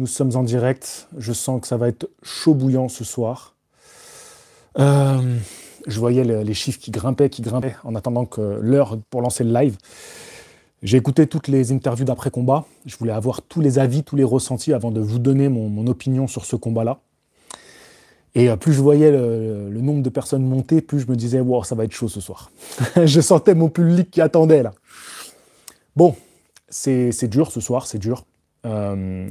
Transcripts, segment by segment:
Nous sommes en direct. Je sens que ça va être chaud bouillant ce soir. Euh, je voyais les, chiffres qui grimpaient, qui grimpaient en attendant que l'heure pour lancer le live. J'ai écouté toutes les interviews d'après-combat. Je voulais avoir tous les avis, tous les ressentis avant de vous donner mon, opinion sur ce combat-là. Et euh, plus je voyais le, nombre de personnes monter, plus je me disais, wow, ça va être chaud ce soir. je sentais mon public qui attendait là. Bon, c'est dur ce soir, c'est dur. Euh,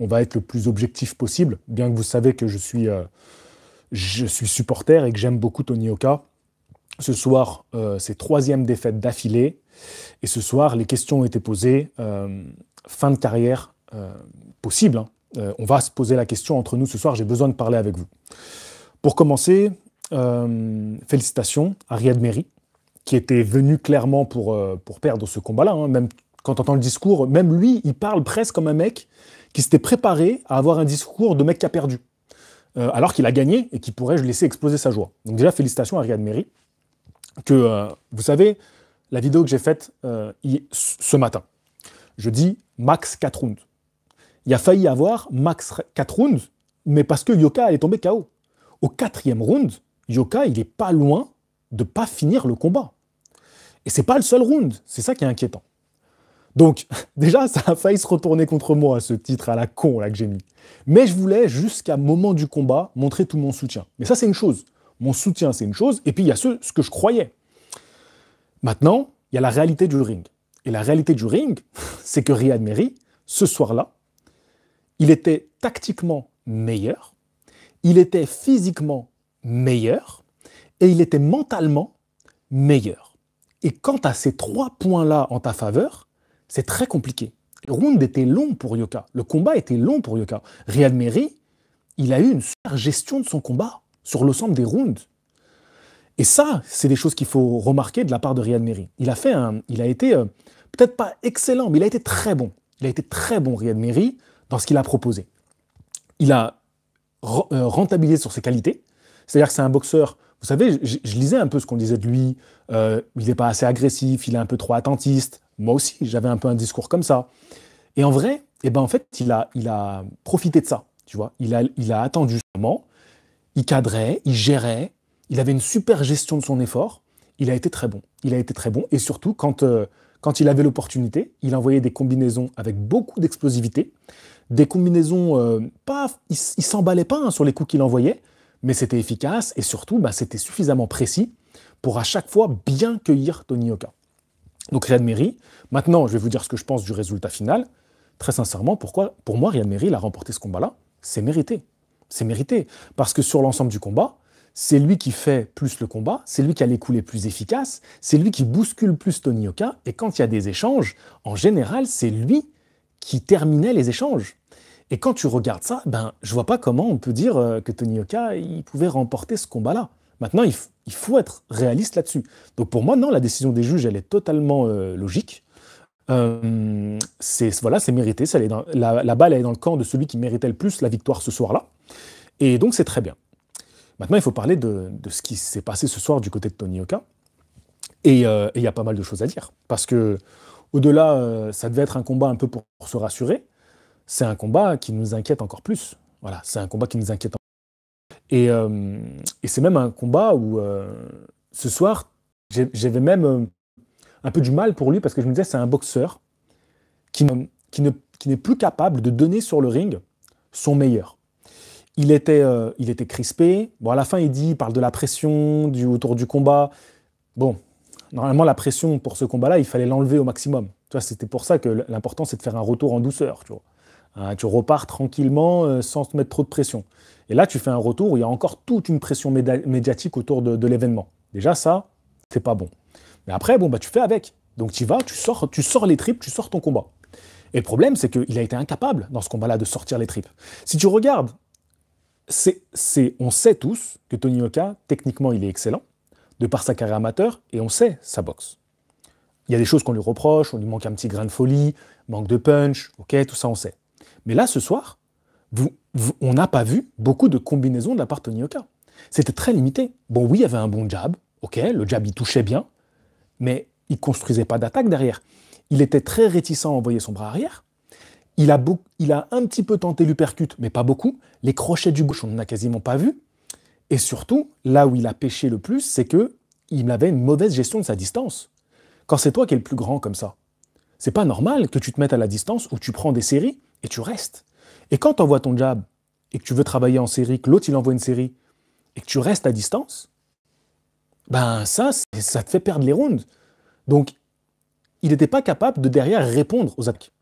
on va être le plus objectif possible, bien que vous savez que je suis, euh, je suis supporter et que j'aime beaucoup Tony Oka. Ce soir, euh, c'est troisième défaite d'affilée. Et ce soir, les questions ont été posées. Euh, fin de carrière possible. Hein. on va se poser la question entre nous ce soir. J'ai besoin de parler avec vous. Pour commencer, félicitations à Riyad Meri, qui était venu clairement pour, pour perdre ce combat-là. Hein. Même quand on entend le discours, même lui, il parle presque comme un mec qui s'était préparé à avoir un discours de mec qui a perdu, euh, alors qu'il a gagné et qui pourrait laisser exploser sa joie. Donc déjà, félicitations à Riyad Meri, que euh, vous savez, la vidéo que j'ai faite euh, ce matin, je dis max 4 rounds. Il a failli avoir max 4 rounds, mais parce que Yoka est tombé KO. Au quatrième round, Yoka, il est pas loin de pas finir le combat. Et c'est pas le seul round, c'est ça qui est inquiétant. Donc, déjà, ça a failli se retourner contre moi, ce titre à la con là que j'ai mis. Mais je voulais, jusqu'à moment du combat, montrer tout mon soutien. Mais ça, c'est une chose. Mon soutien, c'est une chose. Et puis, il y a ce, que je croyais. Maintenant, il y a la réalité du ring. Et la réalité du ring, c'est que Riyad Mary, ce soir-là, il était tactiquement meilleur, il était physiquement meilleur, et il était mentalement meilleur. Et quant à ces trois points-là en ta faveur, c'est très compliqué. Le round était long pour Yoka. Le combat était long pour Yoka. Riyad Meri, il a eu une super gestion de son combat sur l'ensemble des rounds. Et ça, c'est des choses qu'il faut remarquer de la part de Riyad Meri. Il a fait un, il a été euh, peut-être pas excellent, mais il a été très bon. Il a été très bon Riyad Meri dans ce qu'il a proposé. Il a euh, rentabilisé sur ses qualités, c'est-à-dire que c'est un boxeur vous savez, je, lisais un peu ce qu'on disait de lui. Euh, il n'est pas assez agressif, il est un peu trop attentiste. Moi aussi, j'avais un peu un discours comme ça. Et en vrai, eh ben en fait, il a, profité de ça. Tu vois, il a, attendu ce Il cadrait, il gérait. Il avait une super gestion de son effort. Il a été très bon. Il a été très bon. Et surtout, quand, euh, il avait l'opportunité, il envoyait des combinaisons avec beaucoup d'explosivité. Des combinaisons, euh, il, ne s'emballait pas hein, sur les coups qu'il envoyait mais c'était efficace et surtout, bah, c'était suffisamment précis pour à chaque fois bien cueillir Tony Donc Riyad Meri, maintenant je vais vous dire ce que je pense du résultat final. Très sincèrement, pourquoi pour moi Riyad Meri, il a remporté ce combat-là C'est mérité. C'est mérité. Parce que sur l'ensemble du combat, c'est lui qui fait plus le combat, c'est lui qui a les coups les plus efficaces, c'est lui qui bouscule plus Tony et quand il y a des échanges, en général, c'est lui qui terminait les échanges. Et quand tu regardes ça, ben, je vois pas comment on peut dire euh, que Tony Oka, il pouvait remporter ce combat-là. Maintenant, il, faut être réaliste là-dessus. Donc pour moi, non, la décision des juges, elle est totalement euh, logique. Hum, c'est voilà, c'est mérité. la, balle est dans le camp de celui qui méritait le plus la victoire ce soir-là. Et donc c'est très bien. Maintenant, il faut parler de, ce qui s'est passé ce soir du côté de Tony Oka. Euh, et il y a pas mal de choses à dire. Parce que, au-delà, ça devait être un combat un peu pour se rassurer c'est un combat qui nous inquiète encore plus. Voilà, c'est un combat qui nous inquiète. Et, euh, et c'est même un combat où euh, ce soir, j'avais même euh, un peu du mal pour lui parce que je me disais, c'est un boxeur qui n'est plus capable de donner sur le ring son meilleur. Il était, crispé. Bon, à la fin, il dit, parle de la pression du, autour du combat. Bon, normalement, la pression pour ce combat-là, il fallait l'enlever au maximum. Tu vois, c'était pour ça que l'important, c'est de faire un retour en douceur. Hein, tu repars tranquillement euh, sans te mettre trop de pression. Et là, tu fais un retour où il y a encore toute une pression médiatique autour de, l'événement. Déjà, ça, c'est pas bon. Mais après, bon, bah, tu fais avec. Donc, tu vas, tu sors, tu sors les tripes, tu sors ton combat. Et le problème, c'est qu'il a été incapable dans ce combat-là de sortir les tripes. Si tu regardes, c'est, on sait tous que Tony Oka, techniquement, il est excellent, de par sa carrière amateur, et on sait sa boxe. Il y a des choses qu'on lui reproche, on lui manque un petit grain de folie, manque de punch, ok, tout ça on sait. Mais là, ce soir, on n'a pas vu beaucoup de combinaisons de la part de Oka. C'était très limité. Bon, oui, il y avait un bon jab. Ok, le jab, il touchait bien. Mais il construisait pas d'attaque derrière. Il était très réticent à envoyer son bras arrière. Il a, un petit peu tenté l'upercute, mais pas beaucoup. Les crochets du gauche, on n'en a quasiment pas vu. Et surtout, là où il a pêché le plus, c'est que il avait une mauvaise gestion de sa distance. Quand c'est toi qui es le plus grand comme ça, c'est pas normal que tu te mettes à la distance ou tu prends des séries et tu restes. Et quand tu envoies ton jab et que tu veux travailler en série, que l'autre il envoie une série et que tu restes à distance, ben ça, ça te fait perdre les rounds. Donc, il n'était pas capable de derrière répondre aux attaques.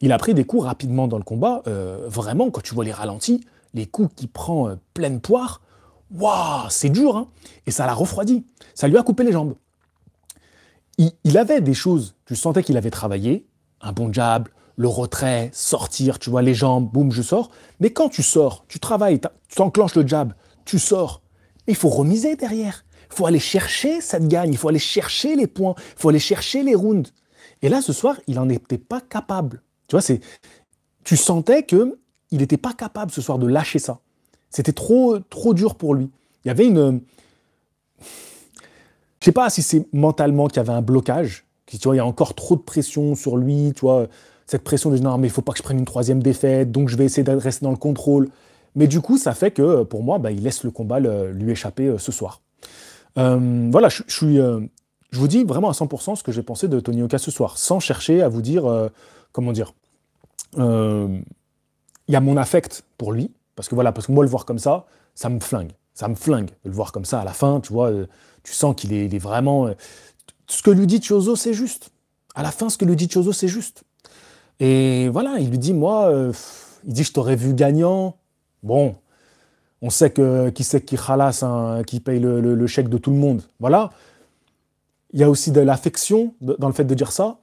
Il a pris des coups rapidement dans le combat. Euh, vraiment, quand tu vois les ralentis, les coups qu'il prend euh, pleine poire, waouh, c'est dur. Hein et ça l'a refroidi. Ça lui a coupé les jambes. Il, il avait des choses. Tu sentais qu'il avait travaillé. Un bon jab, le retrait, sortir, tu vois, les jambes, boum, je sors. Mais quand tu sors, tu travailles, tu enclenches le jab, tu sors. Il faut remiser derrière. Il faut aller chercher cette gagne, il faut aller chercher les points, il faut aller chercher les rounds. Et là, ce soir, il n'en était pas capable. Tu vois, c'est, tu sentais que il n'était pas capable ce soir de lâcher ça. C'était trop, trop dur pour lui. Il y avait une, je sais pas si c'est mentalement qu'il y avait un blocage, qui tu vois, il y a encore trop de pression sur lui, tu vois, cette pression de dire « non, mais il faut pas que je prenne une troisième défaite, donc je vais essayer de rester dans le contrôle. Mais du coup, ça fait que euh, pour moi, bah, il laisse le combat lui échapper euh, ce soir. Euh, voilà, je, vous dis vraiment à 100% ce que j'ai pensé de Tony Oka ce soir, sans chercher à vous dire, comment dire, il y a mon affect pour lui, parce que voilà, parce que moi, le voir comme ça, ça me flingue. Ça me flingue de le voir comme ça à la fin, tu vois, tu sens qu'il est, est, vraiment. ce que lui dit Chozo, c'est juste. À la fin, ce que lui dit Chozo, c'est juste. Et voilà, il lui dit, moi, euh, il dit, je t'aurais vu gagnant. Bon, on sait que qui c'est qui ralasse, hein, qui paye le, chèque de tout le monde. Voilà. Il y a aussi de l'affection dans le fait de dire ça.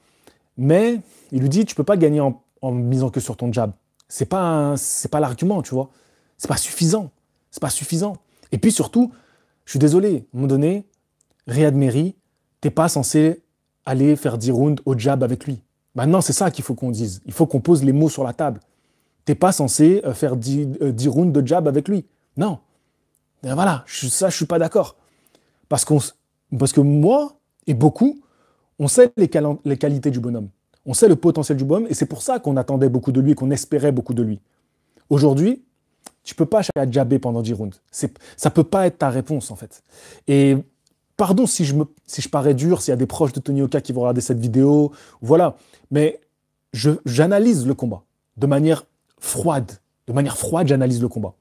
Mais il lui dit, tu peux pas gagner en, misant que sur ton jab. C'est pas, c'est pas l'argument, tu vois. C'est pas suffisant. C'est pas suffisant. Et puis surtout, je suis désolé, à un moment donné, Riyad Meri, t'es pas censé aller faire 10 rounds au jab avec lui. Maintenant, c'est ça qu'il faut qu'on dise. Il faut qu'on pose les mots sur la table. Tu T'es pas censé euh, faire 10, euh, rounds de jab avec lui. Non. Ben voilà, ça, je suis pas d'accord. Parce, que moi et beaucoup, on sait les, qualités du bonhomme. On sait le potentiel du bonhomme et c'est pour ça qu'on attendait beaucoup de lui, qu'on espérait beaucoup de lui. Aujourd'hui, tu peux pas jabber pendant 10 rounds. Ça ça peut pas être ta réponse en fait. Et pardon si je, me, si je parais dur, s'il y a des proches de Tony Oka qui vont regarder cette vidéo, voilà. Mais j'analyse le combat de manière froide. De manière froide, j'analyse le combat.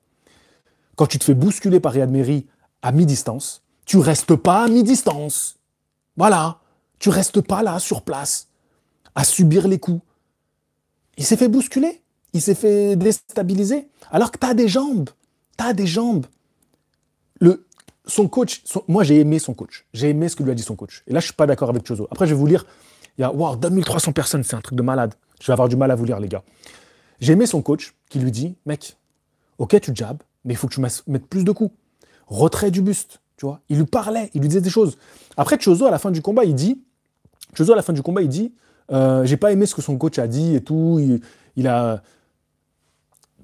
Quand tu te fais bousculer par Riyad Meri à mi-distance, tu restes pas à mi-distance. Voilà. Tu restes pas là, sur place, à subir les coups. Il s'est fait bousculer. Il s'est fait déstabiliser. Alors que tu as des jambes. Tu as des jambes. Le, son coach, moi j'ai aimé son coach. J'ai aimé ce que lui a dit son coach. Et là, je suis pas d'accord avec Chozo. Après, je vais vous lire. Il y a wow, 2300 personnes, c'est un truc de malade. Je vais avoir du mal à vous lire, les gars. J'ai aimé son coach qui lui dit Mec, ok, tu jabs, mais il faut que tu mettes plus de coups. Retrait du buste. Tu vois, il lui parlait, il lui disait des choses. Après, Chozo, à la fin du combat, il dit Chozo, à la fin du combat, il dit euh, J'ai pas aimé ce que son coach a dit et tout. Il, a.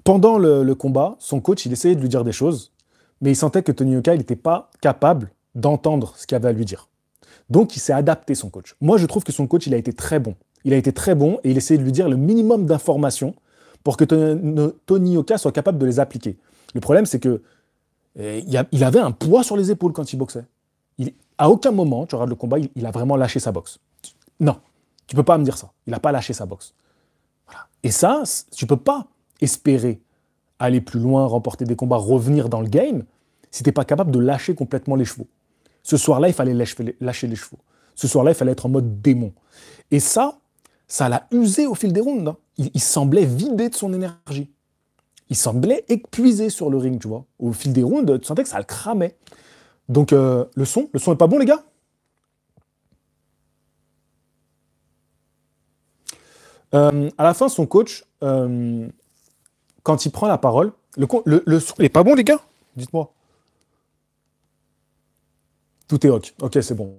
Pendant le combat, son coach, il essayait de lui dire des choses mais il sentait que Tony Oka il n'était pas capable d'entendre ce qu'il avait à lui dire. Donc, il s'est adapté, son coach. Moi, je trouve que son coach, il a été très bon. Il a été très bon et il essayait de lui dire le minimum d'informations pour que Tony Oka soit capable de les appliquer. Le problème, c'est que eh, il avait un poids sur les épaules quand il boxait. à aucun moment, tu regardes le combat, il, a vraiment lâché sa boxe. Non, tu peux pas me dire ça. Il n'a pas lâché sa boxe. Et ça, tu peux pas espérer aller plus loin, remporter des combats, revenir dans le game c'était pas capable de lâcher complètement les chevaux. Ce soir-là, il fallait lâcher les chevaux. Ce soir-là, il fallait être en mode démon. Et ça, ça l'a usé au fil des rondes. Hein. Il, semblait vidé de son énergie. Il semblait épuisé sur le ring, tu vois. Au fil des rondes, tu sentais que ça le cramait. Donc, euh, le son, le son est pas bon, les gars euh, À la fin, son coach, euh, quand il prend la parole, le, son, n'est est pas bon, les gars Dites-moi. Tout est ok. Ok, c'est bon.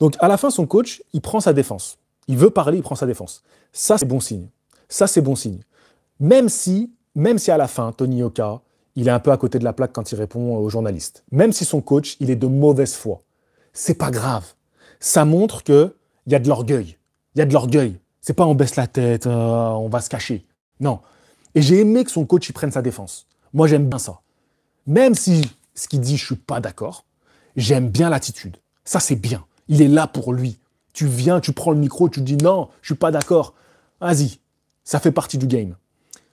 Donc à la fin, son coach, il prend sa défense. Il veut parler, il prend sa défense. Ça, c'est bon signe. Ça, c'est bon signe. Même si, même si à la fin, Tony Oka, il est un peu à côté de la plaque quand il répond aux journalistes. Même si son coach, il est de mauvaise foi. C'est pas grave. Ça montre que il y a de l'orgueil. Il y a de l'orgueil. C'est pas on baisse la tête, euh, on va se cacher. Non. Et j'ai aimé que son coach il prenne sa défense. Moi, j'aime bien ça. Même si ce qu'il dit, je suis pas d'accord. J'aime bien l'attitude. Ça, c'est bien. Il est là pour lui. Tu viens, tu prends le micro, tu dis non, je suis pas d'accord. Vas-y, ça fait partie du game.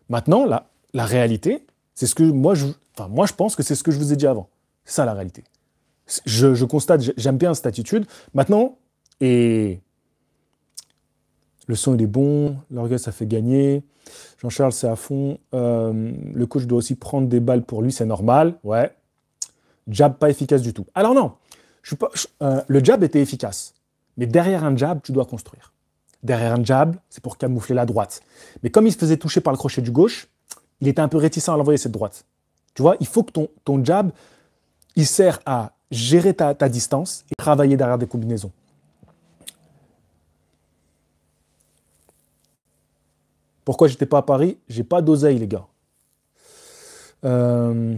Maintenant, la, la réalité, c'est ce que moi je, enfin, moi, je pense que c'est ce que je vous ai dit avant. C'est ça la réalité. Je, constate, j'aime bien cette attitude. Maintenant, et le son il est bon, l'orgueil ça fait gagner, Jean-Charles c'est à fond, euh, le coach doit aussi prendre des balles pour lui, c'est normal, ouais jab pas efficace du tout. Alors non, euh, le jab était efficace, mais derrière un jab, tu dois construire. Derrière un jab, c'est pour camoufler la droite. Mais comme il se faisait toucher par le crochet du gauche, il était un peu réticent à l'envoyer cette droite. Tu vois, il faut que ton, ton jab, il sert à gérer ta, distance et travailler derrière des combinaisons. Pourquoi j'étais pas à Paris J'ai pas d'oseille, les gars. Euh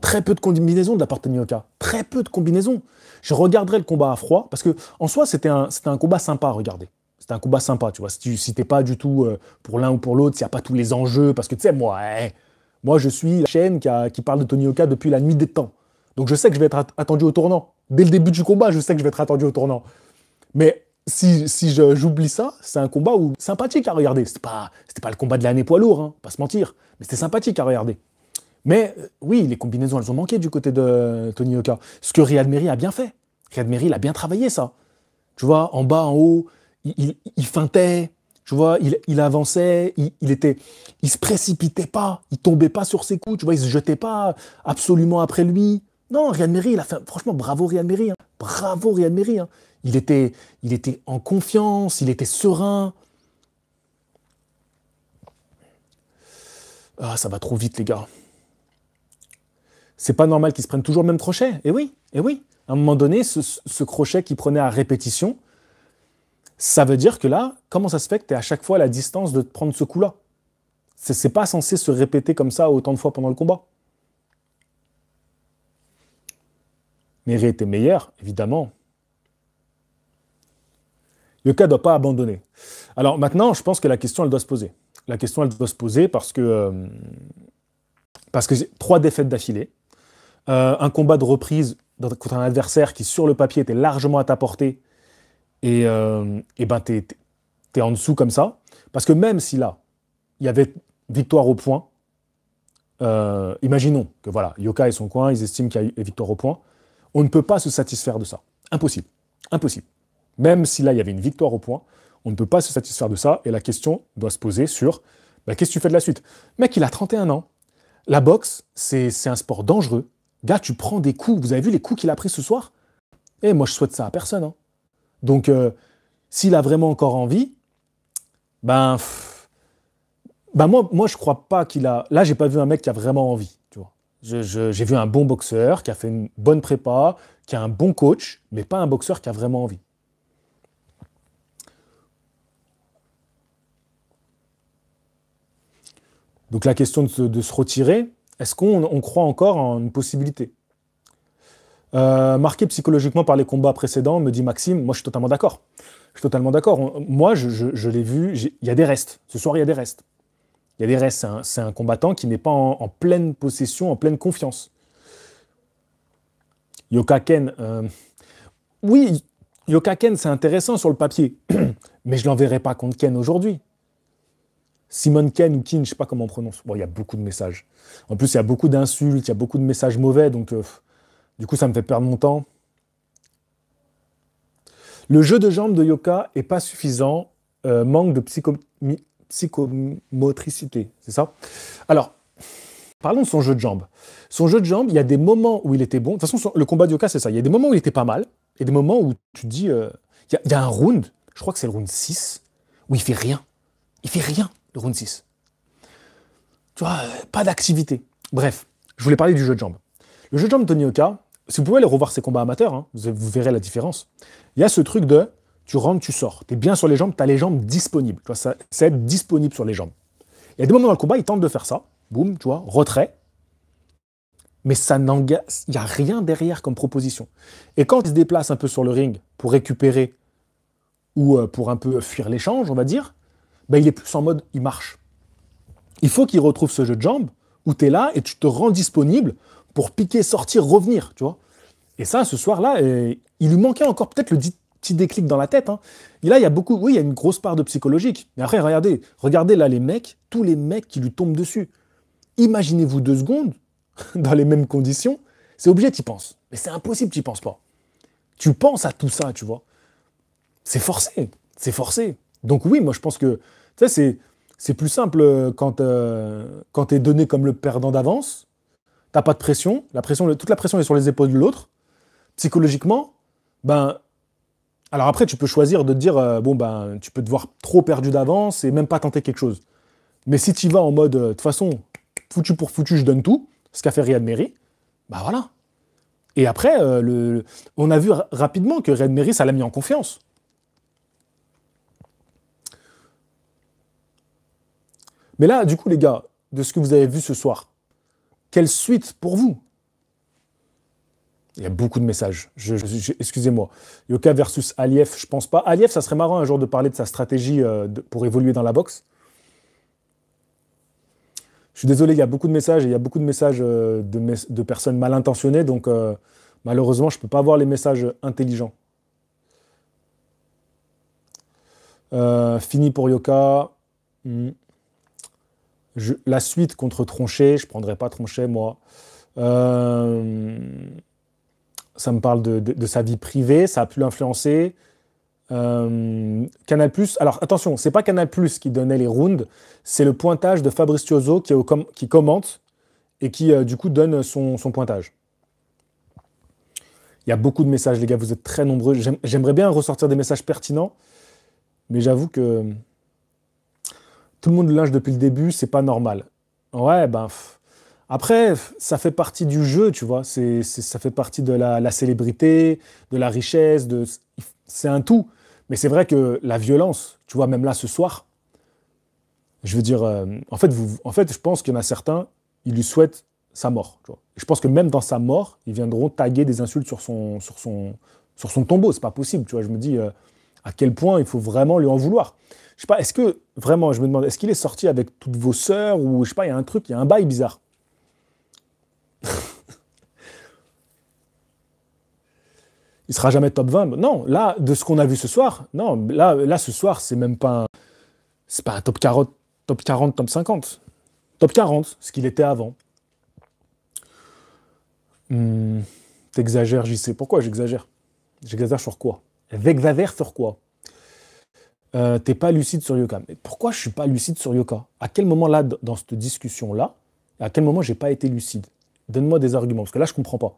très peu de combinaisons de la part de Oka. Très peu de combinaisons. Je regarderai le combat à froid, parce que en soi, c'était un, c'était un combat sympa à regarder. C'était un combat sympa, tu vois. Si, tu, si t'es pas du tout euh, pour l'un ou pour l'autre, s'il n'y a pas tous les enjeux, parce que tu sais, moi, eh, moi, je suis la chaîne qui, parle de Tony depuis la nuit des temps. Donc je sais que je vais être attendu au tournant. Dès le début du combat, je sais que je vais être attendu au tournant. Mais si, j'oublie ça, c'est un combat où, sympathique à regarder. C'était pas, c'était pas le combat de l'année poids lourd, hein, pas se mentir. Mais c'était sympathique à regarder. Mais euh, oui, les combinaisons, elles ont manqué du côté de euh, Tony Oka. Ce que Riyad Meri a bien fait. Riyad Meri, il a bien travaillé ça. Tu vois, en bas, en haut, il, feintait. Tu vois, il, avançait, il, était, il se précipitait pas, il tombait pas sur ses coups, tu vois, il se jetait pas absolument après lui. Non, Riyad Meri, il a fait, franchement, bravo Riyad Meri, hein. bravo Riyad Meri. Hein. Il était, il était en confiance, il était serein. Ah, ça va trop vite, les gars c'est pas normal qu'ils se prennent toujours le même crochet. Et eh oui, et eh oui. À un moment donné, ce, crochet qu'ils prenait à répétition, ça veut dire que là, comment ça se fait que tu es à chaque fois à la distance de te prendre ce coup-là C'est pas censé se répéter comme ça autant de fois pendant le combat. Mais était meilleur, évidemment. Yoka ne doit pas abandonner. Alors maintenant, je pense que la question, elle doit se poser. La question, elle doit se poser parce que, euh, parce que trois défaites d'affilée, euh, un combat de reprise contre un adversaire qui, sur le papier, était largement à ta portée. Et, euh, ben, t'es, en dessous comme ça. Parce que même si là, il y avait victoire au point, euh, imaginons que voilà, Yoka et son coin, ils estiment qu'il y a victoire au point. On ne peut pas se satisfaire de ça. Impossible. Impossible. Même si là, il y avait une victoire au point, on ne peut pas se satisfaire de ça. Et la question doit se poser sur bah, qu'est-ce que tu fais de la suite Mec, il a 31 ans. La boxe, c'est un sport dangereux. Gars, tu prends des coups. Vous avez vu les coups qu'il a pris ce soir Eh, moi, je souhaite ça à personne. Hein. Donc, euh, s'il a vraiment encore envie, ben, ben moi, moi, je crois pas qu'il a. Là, j'ai pas vu un mec qui a vraiment envie. Tu vois, j'ai vu un bon boxeur qui a fait une bonne prépa, qui a un bon coach, mais pas un boxeur qui a vraiment envie. Donc la question de se retirer, est-ce qu'on croit encore en une possibilité euh, Marqué psychologiquement par les combats précédents, me dit Maxime, moi je suis totalement d'accord. Je suis totalement d'accord. Moi, je, l'ai vu, il y a des restes. Ce soir, il y a des restes. Il y a des restes. C'est un, combattant qui n'est pas en, pleine possession, en pleine confiance. Yoka Ken. Euh, oui, Yokaken, c'est intéressant sur le papier, mais je ne l'enverrai pas contre Ken aujourd'hui. Simon Ken ou Kin, je sais pas comment on prononce. Bon, il y a beaucoup de messages. En plus, il y a beaucoup d'insultes, il y a beaucoup de messages mauvais, donc euh, du coup, ça me fait perdre mon temps. Le jeu de jambes de Yoka est pas suffisant, euh, manque de psychomotricité, c'est ça Alors, parlons de son jeu de jambes. Son jeu de jambes, il y a des moments où il était bon. De toute façon, le combat de Yoka, c'est ça. Il y a des moments où il était pas mal, et des moments où tu dis, euh, il y, a un round, je crois que c'est le round 6, où il fait rien. Il fait rien de round 6. Tu vois, pas d'activité. Bref, je voulais parler du jeu de jambes. Le jeu de jambes de Tony Oka, si vous pouvez aller revoir ses combats amateurs, hein, vous, verrez la différence. Il y a ce truc de tu rentres, tu sors. Tu es bien sur les jambes, tu as les jambes disponibles. Tu vois, ça, c'est être disponible sur les jambes. Il y a des moments dans le combat, il tente de faire ça. Boum, tu vois, retrait. Mais ça n'engage, il n'y a rien derrière comme proposition. Et quand il se déplace un peu sur le ring pour récupérer ou euh, pour un peu fuir l'échange, on va dire, ben, il est plus en mode il marche. Il faut qu'il retrouve ce jeu de jambes où tu es là et tu te rends disponible pour piquer, sortir, revenir, tu vois. Et ça, ce soir-là, euh, il lui manquait encore peut-être le petit déclic dans la tête. Hein. Et là, il y a beaucoup, oui, il y a une grosse part de psychologique. Mais après, regardez, regardez là les mecs, tous les mecs qui lui tombent dessus. Imaginez-vous deux secondes, dans les mêmes conditions, c'est obligé, y penses. Mais c'est impossible, tu penses pas. Tu penses à tout ça, tu vois. C'est forcé, c'est forcé. Donc oui, moi je pense que c'est plus simple euh, quand, euh, quand tu es donné comme le perdant d'avance. T'as pas de pression, la pression, toute la pression est sur les épaules de l'autre. Psychologiquement, ben, alors après tu peux choisir de dire euh, bon ben tu peux te voir trop perdu d'avance et même pas tenter quelque chose. Mais si tu vas en mode de toute façon foutu pour foutu je donne tout, ce qu'a fait Riyad Mery, ben voilà. Et après le, on a vu rapidement que Riyad Mery, ça l'a mis en confiance. Mais là, du coup, les gars, de ce que vous avez vu ce soir, quelle suite pour vous il y a beaucoup de messages. Excusez-moi. Yoka versus Aliev, je pense pas. Aliev, ça serait marrant un jour de parler de sa stratégie euh, pour évoluer dans la boxe. Je suis désolé, il y a beaucoup de messages et il y a beaucoup de messages euh, de, personnes mal intentionnées. Donc, euh, malheureusement, je ne peux pas voir les messages intelligents. fini pour Yoka. Hmm la suite contre Tronchet, je ne prendrai pas Tronchet, moi. Euh, ça me parle de, sa vie privée, ça a pu l'influencer. Euh, Canal Canal+, alors attention, c'est pas Canal+, qui donnait les rounds, c'est le pointage de Fabrice qui, commente et qui, euh, du coup, donne son, pointage. Il y a beaucoup de messages, les gars, vous êtes très nombreux. J'aimerais bien ressortir des messages pertinents, mais j'avoue que tout le monde le lâche depuis le début, c'est pas normal. Ouais, ben. Après, ça fait partie du jeu, tu vois. C'est, ça fait partie de la, célébrité, de la richesse, de, c'est un tout. Mais c'est vrai que la violence, tu vois, même là ce soir, je veux dire, euh, en, fait, vous, en fait, je pense qu'il y en a certains, ils lui souhaitent sa mort. Je pense que même dans sa mort, ils viendront taguer des insultes sur son, sur son, sur son tombeau. C'est pas possible, tu vois. Je me dis, euh, à quel point il faut vraiment lui en vouloir. Je sais pas, est-ce que vraiment, je me demande, est-ce qu'il est sorti avec toutes vos sœurs ou je sais pas, il y a un truc, il y a un bail bizarre. il sera jamais top 20. Non, là, de ce qu'on a vu ce soir, non, là, là ce soir, c'est même pas un, c'est pas un top 40, top 40, top 50. Top 40, ce qu'il était avant. Hmm, t'exagères, j'y sais. Pourquoi j'exagère J'exagère sur quoi vaver sur quoi euh, T'es pas lucide sur Yoka. Mais pourquoi je suis pas lucide sur Yoka À quel moment là, dans cette discussion-là, à quel moment j'ai pas été lucide Donne-moi des arguments, parce que là, je comprends pas.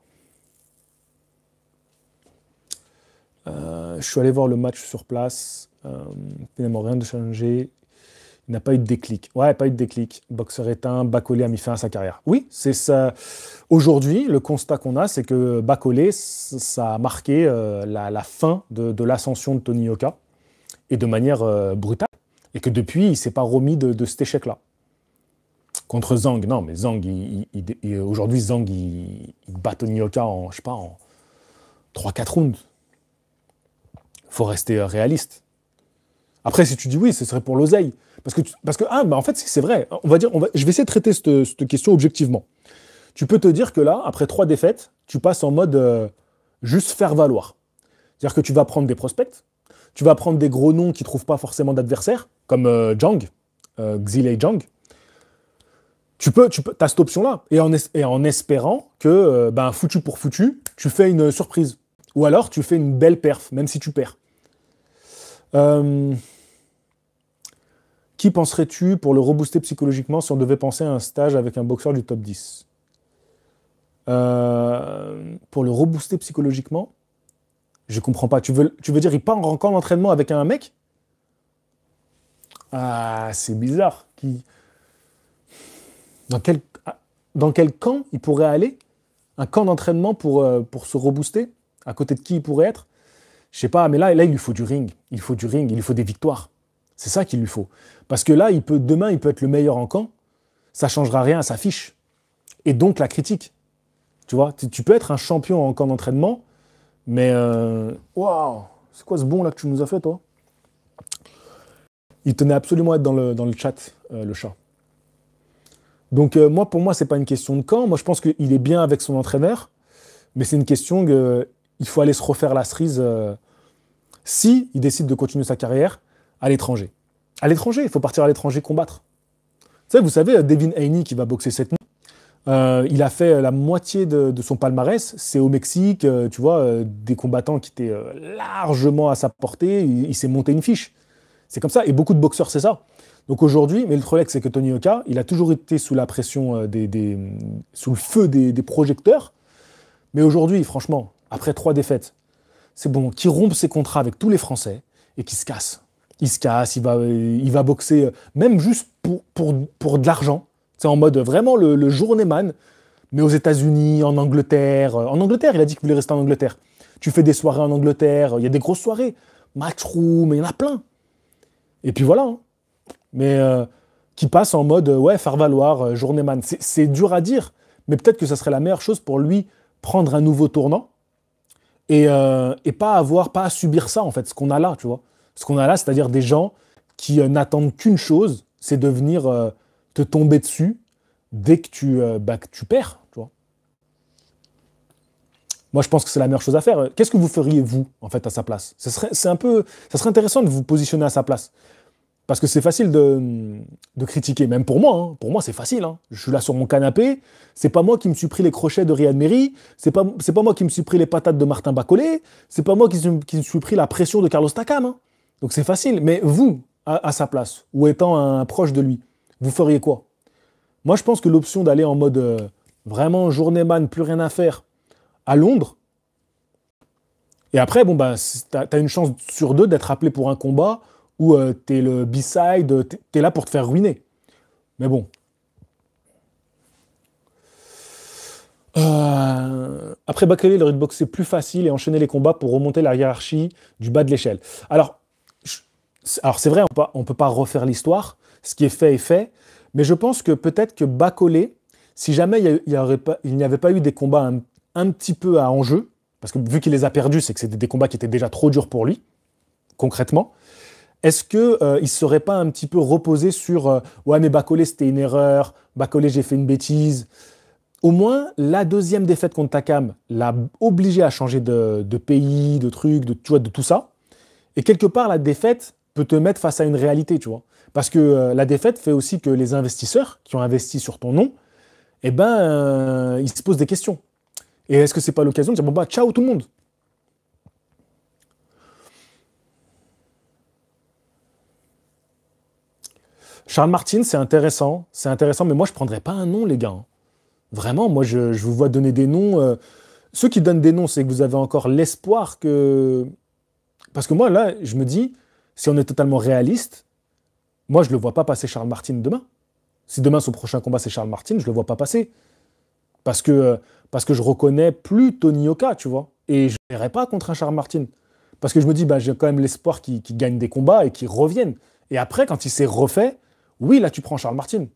Euh, je suis allé voir le match sur place. finalement, euh, rien de changé il n'a pas eu de déclic. Ouais, pas eu de déclic. Boxeur éteint, Bacolé a mis fin à sa carrière. Oui, c'est ça. Aujourd'hui, le constat qu'on a, c'est que Bacolé, ça a marqué euh, la, fin de, l'ascension de Tony Yoka, et de manière euh, brutale. Et que depuis, il ne s'est pas remis de, cet échec-là. Contre Zhang, non, mais Zhang, aujourd'hui, Zhang, il, bat Tony Yoka en, je sais pas, en 3-4 rounds. faut rester euh, réaliste. Après, si tu dis oui, ce serait pour l'oseille. Parce que, parce que ah, bah en fait, c'est vrai. On va dire, je vais essayer de traiter cette, question objectivement. Tu peux te dire que là, après trois défaites, tu passes en mode euh, juste faire valoir. C'est-à-dire que tu vas prendre des prospects, tu vas prendre des gros noms qui ne trouvent pas forcément d'adversaires, comme euh, Jang, euh, Xilei Jang. Tu peux, tu as cette option-là. Et en, et en espérant que, euh, ben, foutu pour foutu, tu fais une surprise. Ou alors, tu fais une belle perf, même si tu perds. Euh, qui penserais-tu pour le rebooster psychologiquement si on devait penser à un stage avec un boxeur du top 10 euh, Pour le rebooster psychologiquement Je comprends pas. Tu veux, tu veux dire, il part en camp d'entraînement avec un mec Ah, c'est bizarre. Qui... Dans, quel, dans quel camp il pourrait aller Un camp d'entraînement pour, euh, pour se rebooster À côté de qui il pourrait être je sais pas, mais là, là, il lui faut du ring. Il faut du ring, il faut des victoires. C'est ça qu'il lui faut. Parce que là, demain, il peut être le meilleur en camp, ça changera rien à sa fiche. Et donc la critique. Tu vois, tu, peux être un champion en camp d'entraînement, mais euh, waouh, c'est quoi ce bon là que tu nous as fait, toi Il tenait absolument à être dans le, dans le chat, euh, le chat. Donc euh, moi, pour moi, c'est pas une question de camp. Moi, je pense qu'il est bien avec son entraîneur, mais c'est une question que il faut aller se refaire la cerise si il décide de continuer sa carrière à l'étranger. À l'étranger, il faut partir à l'étranger combattre. Vous savez, vous euh, savez, Devin Haney qui va boxer cette nuit, euh, il a fait euh, la moitié de, son palmarès, c'est au Mexique, tu vois, des combattants qui étaient largement à sa portée, il, s'est monté une fiche. C'est comme ça, et beaucoup de boxeurs, c'est ça. Donc aujourd'hui, mais le problème, c'est que Tony Oka, il a toujours été sous la pression, des, sous le feu des, projecteurs. Mais aujourd'hui, franchement, après trois défaites, c'est bon, qui rompe ses contrats avec tous les Français et qui se casse il se casse, il va, il va boxer, euh, même juste pour, pour, pour de l'argent. C'est en mode vraiment le, journée man Mais aux États-Unis, en Angleterre, euh, en Angleterre, il a dit qu'il voulait rester en Angleterre. Tu fais des soirées en Angleterre, il y a des grosses soirées, Matchroom, il y en a plein. Et puis voilà. Hein. Mais euh, qui passe en mode ouais, faire valoir, journée journeyman. C'est dur à dire, mais peut-être que ça serait la meilleure chose pour lui prendre un nouveau tournant et, et pas avoir, pas à subir ça en fait, ce qu'on a là, tu vois ce qu'on a là, c'est-à-dire des gens qui euh, n'attendent qu'une chose, c'est de venir euh, te tomber dessus dès euh, bah, que tu, perds. Tu vois. Moi, je pense que c'est la meilleure chose à faire. Qu'est-ce que vous feriez, vous, en fait, à sa place ça serait, c'est un peu, ça serait intéressant de vous positionner à sa place. Parce que c'est facile de, mm, critiquer, même pour moi. Hein. Pour moi, c'est facile. Hein. Je suis là sur mon canapé. C'est pas moi qui me suis pris les crochets de Riyad Meri. C'est pas, pas moi qui me suis pris les patates de Martin Bacolé. C'est pas moi qui, me suis pris la pression de Carlos Takam. Hein. Donc c'est facile, mais vous, à, sa place, ou étant un proche de lui, vous feriez quoi Moi, je pense que l'option d'aller en mode euh, vraiment journée man, plus rien à faire, à Londres, et après, bon, bah, t'as as une chance sur deux d'être appelé pour un combat où tu euh, t'es le B-side, euh, t'es là pour te faire ruiner. Mais bon. Après Bakélé, le red plus facile et enchaîner les combats pour remonter la hiérarchie du bas de l'échelle. Alors, alors c'est vrai, on ne peut pas refaire l'histoire, ce qui est fait est fait, mais je pense que peut-être que Bacolé, si jamais il n'y avait, pas eu des combats un, petit peu à enjeu, parce que vu qu'il les a perdus, c'est que c'était des combats qui étaient déjà trop durs pour lui, concrètement, est-ce qu'il euh, il ne serait pas un petit peu reposé sur euh, Ouais, mais Bacolé, c'était une erreur, Bacolé, j'ai fait une bêtise Au moins, la deuxième défaite contre Takam l'a obligé à changer de, pays, de trucs, de, de tout ça. Et quelque part, la défaite, peut te mettre face à une réalité, tu vois. Parce que euh, la défaite fait aussi que les investisseurs qui ont investi sur ton nom, eh ben, euh, ils se posent des questions. Et est-ce que c'est pas l'occasion de dire bon bah ciao tout le monde Charles Martin, c'est intéressant, c'est intéressant, mais moi je prendrais pas un nom, les gars. Hein. Vraiment, moi je, vous vois donner des noms. Euh, ceux qui donnent des noms, c'est que vous avez encore l'espoir que. Parce que moi là, je me dis, si on est totalement réaliste, moi, je ne le vois pas passer Charles Martin demain. Si demain, son prochain combat, c'est Charles Martin, je ne le vois pas passer. Parce que, parce que je reconnais plus Tony Yoka, tu vois. Et je ne verrai pas contre un Charles Martin. Parce que je me dis, bah, j'ai quand même l'espoir qu'il gagne des combats et qu'il revienne. Et après, quand il s'est refait, oui, là, tu prends Charles Martin.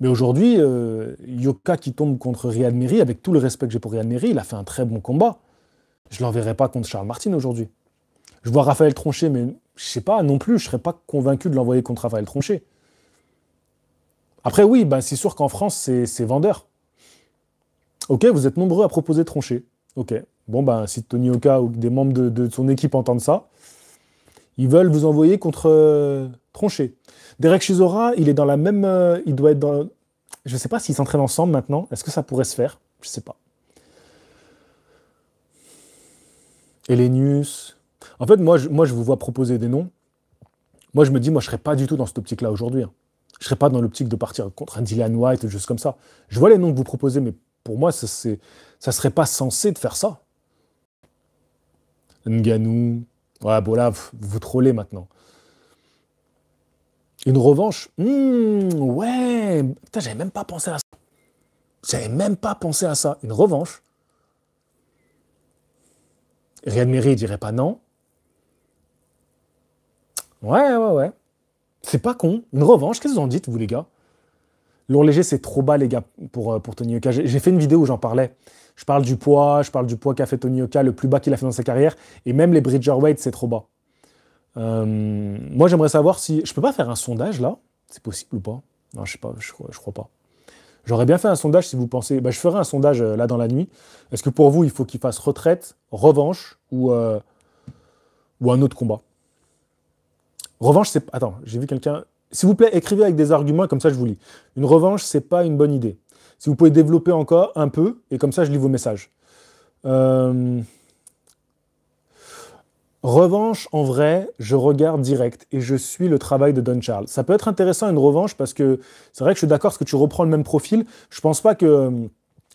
Mais aujourd'hui, euh, Yoka qui tombe contre Riyad Meri, avec tout le respect que j'ai pour Riyad Meri, il a fait un très bon combat. Je ne l'enverrai pas contre Charles Martin aujourd'hui. Je vois Raphaël Tronchet, mais je sais pas non plus, je serais pas convaincu de l'envoyer contre Raphaël Tronchet. Après, oui, ben c'est sûr qu'en France, c'est vendeur. Ok, vous êtes nombreux à proposer Tronchet. Ok, bon, ben si Tony Oka ou des membres de, son équipe entendent ça, ils veulent vous envoyer contre Tronché. Euh, Tronchet. Derek Chisora, il est dans la même. Euh, il doit être dans. Je sais pas s'ils s'entraînent ensemble maintenant. Est-ce que ça pourrait se faire Je sais pas. Elenius, en fait, moi je, moi, je vous vois proposer des noms. Moi, je me dis, moi, je serais pas du tout dans cette optique-là aujourd'hui. Hein. Je ne serais pas dans l'optique de partir contre un Dylan White ou juste comme ça. Je vois les noms que vous proposez, mais pour moi, ça ne serait pas censé de faire ça. Nganou, ouais, bon là, vous trollez maintenant. Une revanche hmm, Ouais Putain, j'avais même pas pensé à ça. J'avais même pas pensé à ça. Une revanche mérite, ne dirait pas non. Ouais, ouais, ouais. C'est pas con. Une revanche, qu'est-ce que vous en dites, vous, les gars Lourd léger, c'est trop bas, les gars, pour, euh, pour Tony Oka. J'ai fait une vidéo où j'en parlais. Je parle du poids, je parle du poids qu'a fait Tony Oka, le plus bas qu'il a fait dans sa carrière. Et même les Bridger Weights, c'est trop bas. Euh, moi, j'aimerais savoir si. Je peux pas faire un sondage, là C'est possible ou pas Non, je sais pas, je, crois pas. J'aurais bien fait un sondage si vous pensez. Bah, je ferai un sondage euh, là dans la nuit. Est-ce que pour vous, il faut qu'il fasse retraite, revanche ou, ou un autre combat Revanche, c'est. Attends, j'ai vu quelqu'un. S'il vous plaît, écrivez avec des arguments, comme ça je vous lis. Une revanche, c'est pas une bonne idée. Si vous pouvez développer encore un peu, et comme ça je lis vos messages. Euh, revanche, en vrai, je regarde direct et je suis le travail de Don Charles. Ça peut être intéressant une revanche parce que c'est vrai que je suis d'accord, parce que tu reprends le même profil. Je pense pas que euh,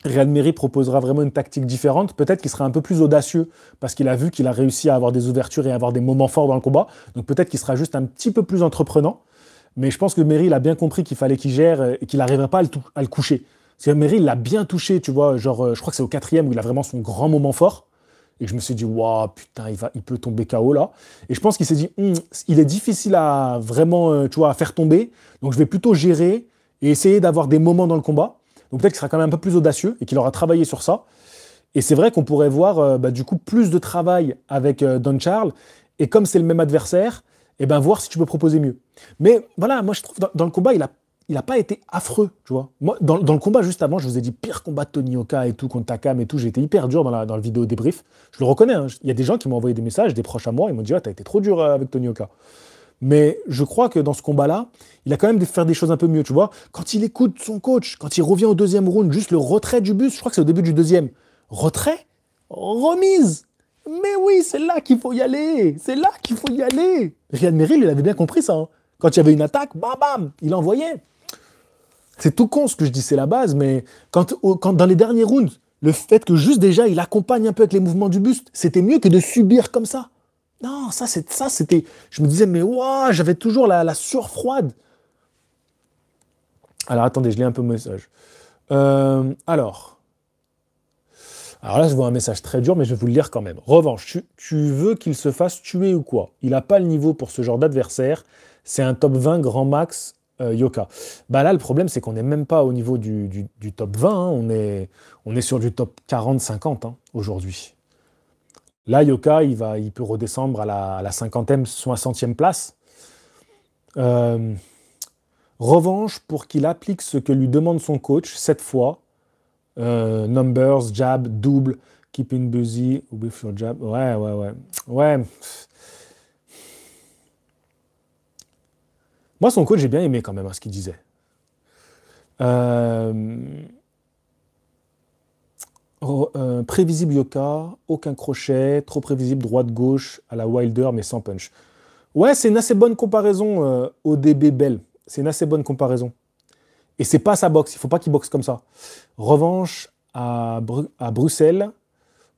Real proposera vraiment une tactique différente. Peut-être qu'il sera un peu plus audacieux parce qu'il a vu qu'il a réussi à avoir des ouvertures et à avoir des moments forts dans le combat. Donc peut-être qu'il sera juste un petit peu plus entreprenant. Mais je pense que Mery, il a bien compris qu'il fallait qu'il gère et qu'il n'arriverait pas à le, à le, coucher. Parce que l'a bien touché, tu vois. Genre, euh, je crois que c'est au quatrième où il a vraiment son grand moment fort. Et je me suis dit, waouh, putain, il, va, il peut tomber KO là. Et je pense qu'il s'est dit, hum, il est difficile à vraiment, euh, tu vois, à faire tomber. Donc je vais plutôt gérer et essayer d'avoir des moments dans le combat peut-être qu'il sera quand même un peu plus audacieux et qu'il aura travaillé sur ça. Et c'est vrai qu'on pourrait voir euh, bah, du coup plus de travail avec euh, Don Charles. Et comme c'est le même adversaire, et eh ben voir si tu peux proposer mieux. Mais voilà, moi je trouve dans, dans le combat, il il n'a pas été affreux, tu vois. Moi, dans, le combat juste avant, je vous ai dit pire combat de Tony Oka et tout, contre Takam et tout. été hyper dur dans la, le vidéo débrief. Je le reconnais. Hein. Il y a des gens qui m'ont envoyé des messages, des proches à moi. Ils m'ont dit Ah, t'as été trop dur euh, avec Tony Oka. Mais je crois que dans ce combat-là, il a quand même de faire des choses un peu mieux, tu vois. Quand il écoute son coach, quand il revient au deuxième round, juste le retrait du bus, je crois que c'est au début du deuxième. Retrait Remise Mais oui, c'est là qu'il faut y aller C'est là qu'il faut y aller Riyad Merrill, il avait bien compris ça. Hein. Quand il y avait une attaque, bam bam, il envoyait. C'est tout con ce que je dis, c'est la base, mais quand, dans les derniers rounds, le fait que juste déjà il accompagne un peu avec les mouvements du buste, c'était mieux que de subir comme ça. Non, ça, c'est, ça c'était. Je me disais, mais waouh, j'avais toujours la, la froide. Alors attendez, je lis un peu mon message. Euh, alors. Alors là, je vois un message très dur, mais je vais vous le lire quand même. Revanche, tu, veux qu'il se fasse tuer ou quoi Il n'a pas le niveau pour ce genre d'adversaire. C'est un top 20 grand max euh, Yoka. Bah là, le problème, c'est qu'on n'est même pas au niveau du, top 20. Hein. On, est, on est sur du top 40-50 hein, aujourd'hui. Là, Yoka, il, va, il peut redescendre à la, à la 50e, 60e place. Euh, revanche, pour qu'il applique ce que lui demande son coach, cette fois, euh, numbers, jab, double, keeping busy ou your jab. Ouais, ouais, ouais. Ouais. Moi, son coach, j'ai bien aimé quand même à hein, ce qu'il disait. Euh, euh, prévisible Yoka, aucun crochet, trop prévisible droite-gauche à la Wilder mais sans punch. Ouais, c'est une assez bonne comparaison euh, au DB Bell. C'est une assez bonne comparaison. Et c'est pas sa boxe, il faut pas qu'il boxe comme ça. Revanche à, à Bruxelles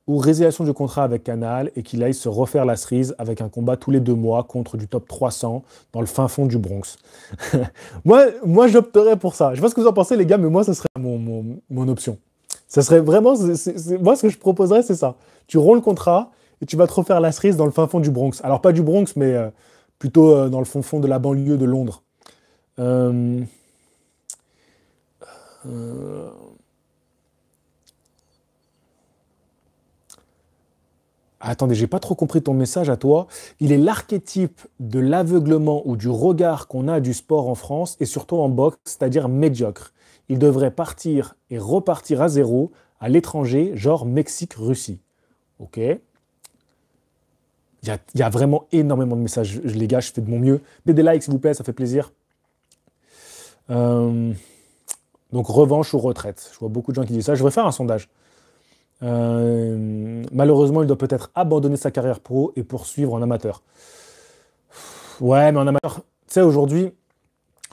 ou résiliation du contrat avec Canal et qu'il aille se refaire la cerise avec un combat tous les deux mois contre du top 300 dans le fin fond du Bronx. moi, moi j'opterais pour ça. Je sais pas ce que vous en pensez les gars, mais moi ce serait mon option. Ça serait vraiment. moi, ce que je proposerais, c'est ça. Tu ronds le contrat et tu vas te refaire la cerise dans le fin fond du Bronx. Alors, pas du Bronx, mais euh, plutôt euh, dans le fond fond de la banlieue de Londres. Euh, euh... Attendez, j'ai pas trop compris ton message à toi. Il est l'archétype de l'aveuglement ou du regard qu'on a du sport en France et surtout en boxe, c'est-à-dire médiocre il devrait partir et repartir à zéro à l'étranger, genre Mexique-Russie. OK il y, a, vraiment énormément de messages, les gars, je fais de mon mieux. Mais des likes, s'il vous plaît, ça fait plaisir. Euh, donc, revanche ou retraite. Je vois beaucoup de gens qui disent ça. Je vais faire un sondage. Euh, malheureusement, il doit peut-être abandonner sa carrière pro et poursuivre en amateur. Ouais, mais en amateur, tu sais, aujourd'hui,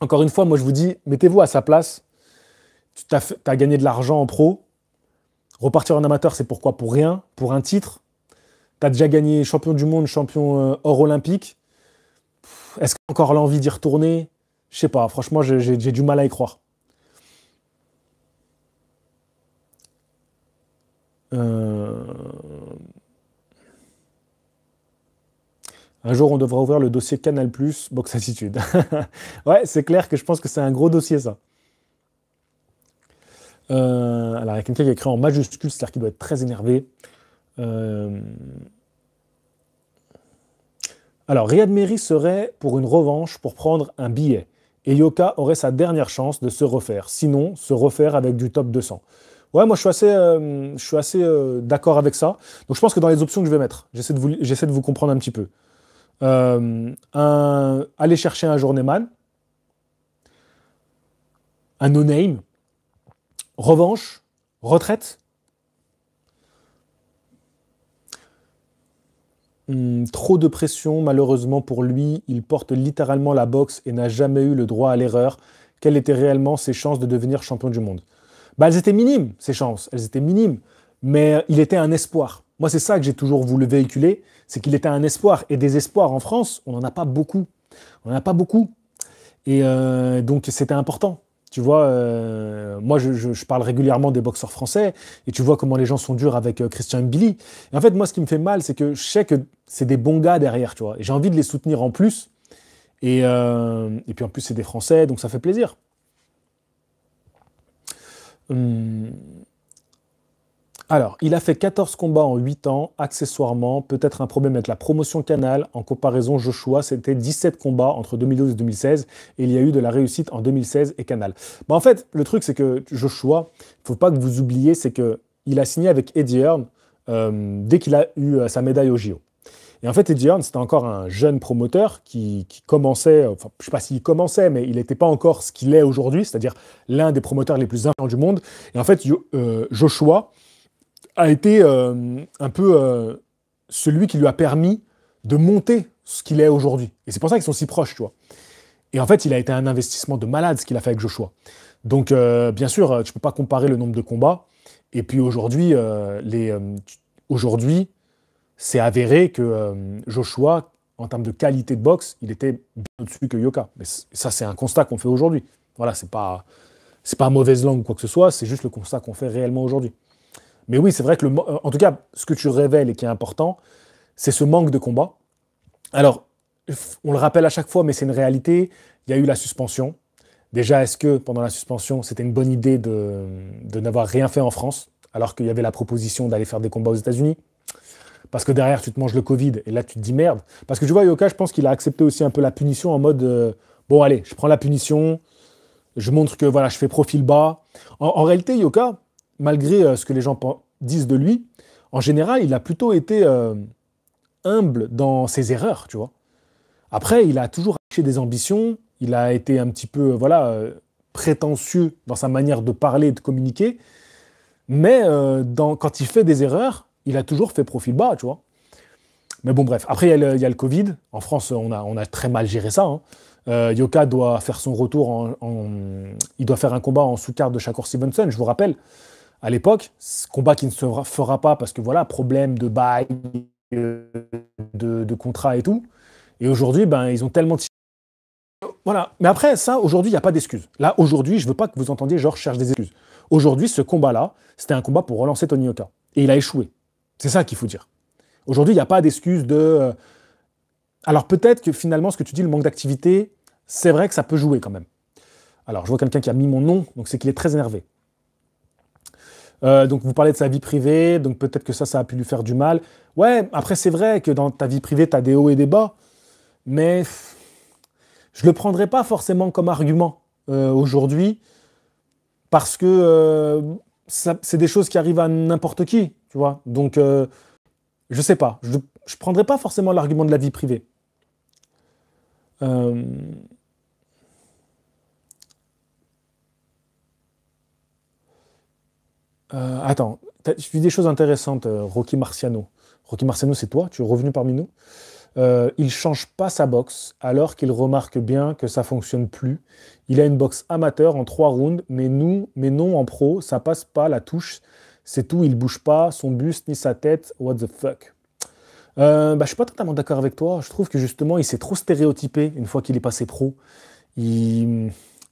encore une fois, moi je vous dis, mettez-vous à sa place tu as, gagné de l'argent en pro. Repartir en amateur, c'est pourquoi Pour rien, pour un titre. Tu as déjà gagné champion du monde, champion euh, hors olympique. Est-ce que encore l'envie d'y retourner Je sais pas. Franchement, j'ai du mal à y croire. Euh, un jour, on devra ouvrir le dossier Canal Box Attitude. ouais, c'est clair que je pense que c'est un gros dossier, ça. Euh, alors, il y a quelqu'un qui a écrit en majuscule, c'est-à-dire qu'il doit être très énervé. Euh, alors, Riyad Meri serait pour une revanche pour prendre un billet. Et Yoka aurait sa dernière chance de se refaire. Sinon, se refaire avec du top 200. Ouais, moi je suis assez, euh, assez d'accord avec ça. Donc je pense que dans les options que je vais mettre, j'essaie de vous, de vous comprendre un petit peu. aller chercher un journeyman, un no-name, Revanche Retraite hmm, trop de pression, malheureusement pour lui, il porte littéralement la boxe et n'a jamais eu le droit à l'erreur. Quelles étaient réellement ses chances de devenir champion du monde bah, Elles étaient minimes, ses chances, elles étaient minimes, mais il était un espoir. Moi, c'est ça que j'ai toujours voulu véhiculer, c'est qu'il était un espoir. Et des espoirs en France, on n'en a pas beaucoup. On n'en a pas beaucoup. Et euh, donc, c'était important. Tu vois, euh, moi, je, parle régulièrement des boxeurs français et tu vois comment les gens sont durs avec euh, Christian Billy. en fait, moi, ce qui me fait mal, c'est que je sais que c'est des bons gars derrière, tu vois. Et j'ai envie de les soutenir en plus. Et, euh, et puis en plus, c'est des Français, donc ça fait plaisir. Hum. Alors, il a fait 14 combats en 8 ans, accessoirement, peut-être un problème avec la promotion Canal. En comparaison, Joshua, c'était 17 combats entre 2012 et 2016, et il y a eu de la réussite en 2016 et Canal. mais en fait, le truc, c'est que Joshua, Il ne faut pas que vous oubliez, c'est que il a signé avec Eddie Hearn euh, dès qu'il a eu euh, sa médaille au JO. Et en fait, Eddie Hearn, c'était encore un jeune promoteur qui, commençait, enfin, je ne sais pas s'il commençait, mais il n'était pas encore ce qu'il est aujourd'hui, c'est-à-dire l'un des promoteurs les plus influents du monde. Et en fait, euh, Joshua, a été euh, un peu euh, celui qui lui a permis de monter ce qu'il est aujourd'hui. Et c'est pour ça qu'ils sont si proches, tu vois. Et en fait, il a été un investissement de malade ce qu'il a fait avec Joshua. Donc, euh, bien sûr, tu peux pas comparer le nombre de combats. Et puis aujourd'hui, les aujourd'hui, c'est avéré que Joshua, en termes de qualité de boxe, il était bien au-dessus que Yoka. Mais ça, c'est un constat qu'on fait aujourd'hui. Voilà, c'est pas pas mauvaise langue ou quoi que ce soit. C'est juste le constat qu'on fait réellement aujourd'hui. Mais oui, c'est vrai que, le, euh, en tout cas, ce que tu révèles et qui est important, c'est ce manque de combat. Alors, on le rappelle à chaque fois, mais c'est une réalité. Il y a eu la suspension. Déjà, est-ce que pendant la suspension, c'était une bonne idée de, n'avoir rien fait en France, alors qu'il y avait la proposition d'aller faire des combats aux États-Unis Parce que derrière, tu te manges le Covid et là, tu te dis merde. Parce que tu vois, Yoka, je pense qu'il a accepté aussi un peu la punition en mode euh, bon, allez, je prends la punition, je montre que voilà, je fais profil bas. en réalité, Yoka, malgré euh, ce que les gens disent de lui, en général, il a plutôt été euh, humble dans ses erreurs, tu vois. Après, il a toujours acheté des ambitions, il a été un petit peu, euh, voilà, prétentieux dans sa manière de parler et de communiquer, mais quand il fait des erreurs, il a toujours fait profil bas, tu vois. Mais bon, bref. Après, il y, a le, Covid. En France, on a, très mal géré ça. Hein. Yoka doit faire son retour en, Il doit faire un combat en sous-carte de Shakur Stevenson, je vous rappelle à l'époque. ce Combat qui ne se fera pas parce que voilà, problème de bail, euh, de, contrat et tout. Et aujourd'hui, ben, ils ont tellement voilà. Mais après, ça, aujourd'hui, il n'y a pas d'excuses. Là, aujourd'hui, je ne veux pas que vous entendiez genre cherche des excuses. Aujourd'hui, ce combat-là, c'était un combat pour relancer Tony Oka. Et il a échoué. C'est ça qu'il faut dire. Aujourd'hui, il n'y a pas d'excuse de. Euh, alors peut-être que finalement, ce que tu dis, le manque d'activité, c'est vrai que ça peut jouer quand même. Alors, je vois quelqu'un qui a mis mon nom, donc c'est qu'il est très énervé. Euh, donc vous parlez de sa vie privée, donc peut-être que ça, ça a pu lui faire du mal. Ouais, après c'est vrai que dans ta vie privée, tu as des hauts et des bas, mais je le prendrai pas forcément comme argument euh, aujourd'hui, parce que euh, c'est des choses qui arrivent à n'importe qui, tu vois. Donc je sais pas, je ne prendrai pas forcément l'argument de la vie privée. Euh, attends, tu dis des choses intéressantes, euh, Rocky Marciano. Rocky Marciano, c'est toi, tu es revenu parmi nous. Il euh, il change pas sa boxe alors qu'il remarque bien que ça fonctionne plus. Il a une boxe amateur en trois rounds, mais nous, mais non en pro, ça passe pas la touche. C'est tout, il bouge pas son buste ni sa tête. What the fuck. Je bah, je suis pas totalement d'accord avec toi. Je trouve que justement, il s'est trop stéréotypé une fois qu'il est passé pro. Et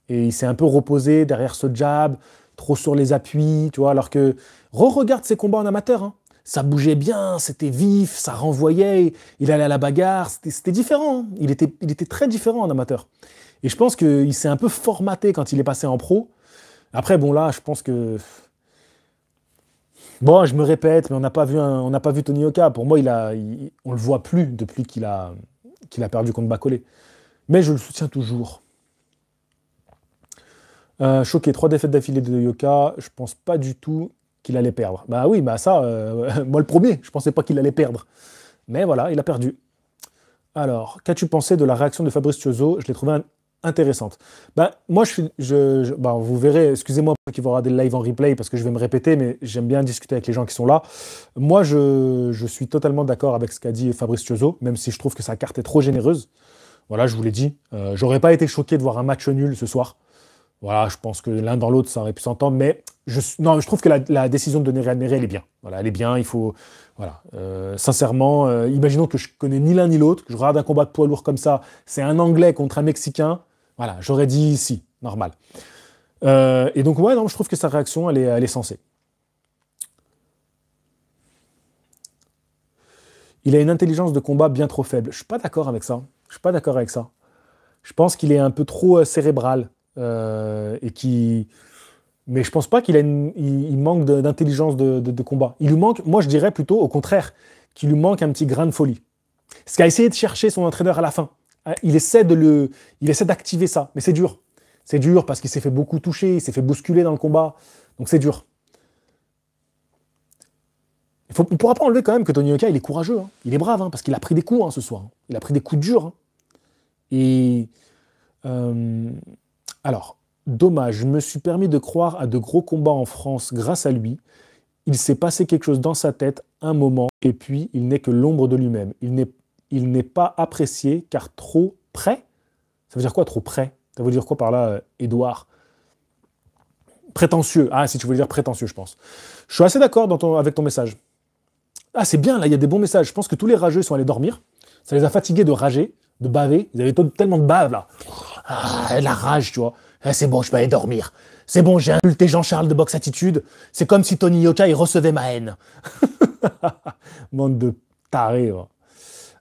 il s'est un peu reposé derrière ce jab, trop sur les appuis, tu vois, alors que re-regarde ses combats en amateur. Hein. Ça bougeait bien, c'était vif, ça renvoyait, il allait à la bagarre, c'était différent. Hein. Il, était, il était très différent en amateur. Et je pense qu'il s'est un peu formaté quand il est passé en pro. Après, bon, là, je pense que. Bon, je me répète, mais on n'a pas, vu on n'a pas vu Tony Oka. Pour moi, il a, on ne le voit plus depuis qu'il a, qu'il a perdu contre Bacolé. Mais je le soutiens toujours. Euh, choqué, trois défaites d'affilée de Yoka, je pense pas du tout qu'il allait perdre. Bah oui, bah ça, euh, moi le premier, je pensais pas qu'il allait perdre. Mais voilà, il a perdu. Alors, qu'as-tu pensé de la réaction de Fabrice Je l'ai trouvé intéressante. Bah, moi, je, je, bah, vous verrez, excusez-moi qu'il y aura des lives en replay parce que je vais me répéter, mais j'aime bien discuter avec les gens qui sont là. Moi, je, suis totalement d'accord avec ce qu'a dit Fabrice Chiozo, même si je trouve que sa carte est trop généreuse. Voilà, je vous l'ai dit, Je euh, j'aurais pas été choqué de voir un match nul ce soir. Voilà, je pense que l'un dans l'autre, ça aurait pu s'entendre, mais je, non, je trouve que la, décision de donner Réanéré, elle est bien. Voilà, elle est bien, il faut... Voilà. Euh, sincèrement, euh, imaginons que je connais ni l'un ni l'autre, que je regarde un combat de poids lourd comme ça, c'est un Anglais contre un Mexicain, voilà, j'aurais dit si, normal. Euh, et donc, ouais, non, je trouve que sa réaction, elle est, elle est sensée. Il a une intelligence de combat bien trop faible. Je suis pas d'accord avec ça. Je suis pas d'accord avec ça. Je pense qu'il est un peu trop cérébral. Euh, et qui. Mais je pense pas qu'il a il, manque d'intelligence de, combat. Il lui manque, moi je dirais plutôt au contraire, qu'il lui manque un petit grain de folie. Ce qu'a essayé de chercher son entraîneur à la fin. Ah, il essaie de le, il essaie d'activer ça, mais c'est dur. C'est dur parce qu'il s'est fait beaucoup toucher, il s'est fait bousculer dans le combat, donc c'est dur. Il faut, on pourra pas enlever quand même que Tony Oka, il est courageux, hein. il est brave, hein, parce qu'il a pris des coups hein, ce soir. Il a pris des coups durs. Et euh, alors, dommage, je me suis permis de croire à de gros combats en France grâce à lui. Il s'est passé quelque chose dans sa tête un moment, et puis il n'est que l'ombre de lui-même. Il n'est pas apprécié car trop près. Ça veut dire quoi trop près Ça veut dire quoi par là, Edouard euh, Prétentieux. Ah, si tu voulais dire prétentieux, je pense. Je suis assez d'accord avec ton message. Ah, c'est bien, là, il y a des bons messages. Je pense que tous les rageux sont allés dormir. Ça les a fatigués de rager, de baver. Ils avaient tellement de bave, là ah, la rage, tu vois. Eh, c'est bon, je vais aller dormir. C'est bon, j'ai insulté Jean-Charles de Boxe Attitude. C'est comme si Tony Yoka, il recevait ma haine. Monde de taré, hein.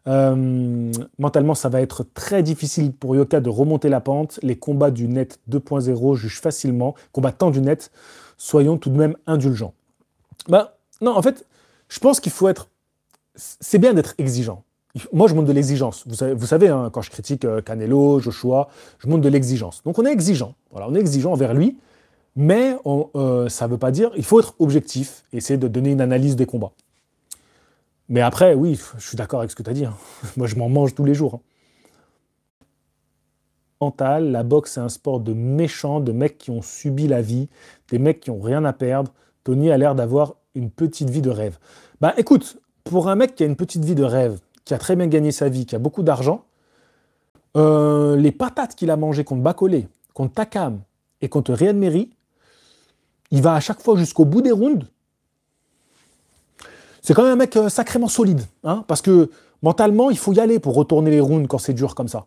euh, mentalement, ça va être très difficile pour Yoka de remonter la pente. Les combats du net 2.0 jugent facilement. Combattant du net, soyons tout de même indulgents. Ben, non, en fait, je pense qu'il faut être. C'est bien d'être exigeant moi, je monte de l'exigence. Vous savez, hein, quand je critique euh, Canelo, Joshua, je monte de l'exigence. Donc, on est exigeant. Voilà, on est exigeant envers lui, mais euh, ça ne veut pas dire. Il faut être objectif, essayer de donner une analyse des combats. Mais après, oui, je suis d'accord avec ce que tu as dit. Hein. Moi, je m'en mange tous les jours. Hein. Mental, la boxe, c'est un sport de méchants, de mecs qui ont subi la vie, des mecs qui n'ont rien à perdre. Tony a l'air d'avoir une petite vie de rêve. Bah écoute, pour un mec qui a une petite vie de rêve, qui a très bien gagné sa vie, qui a beaucoup d'argent, euh, les patates qu'il a mangées contre Bacolé, contre Takam et contre Rian Mary, il va à chaque fois jusqu'au bout des rounds. C'est quand même un mec euh, sacrément solide, hein, parce que mentalement, il faut y aller pour retourner les rounds quand c'est dur comme ça.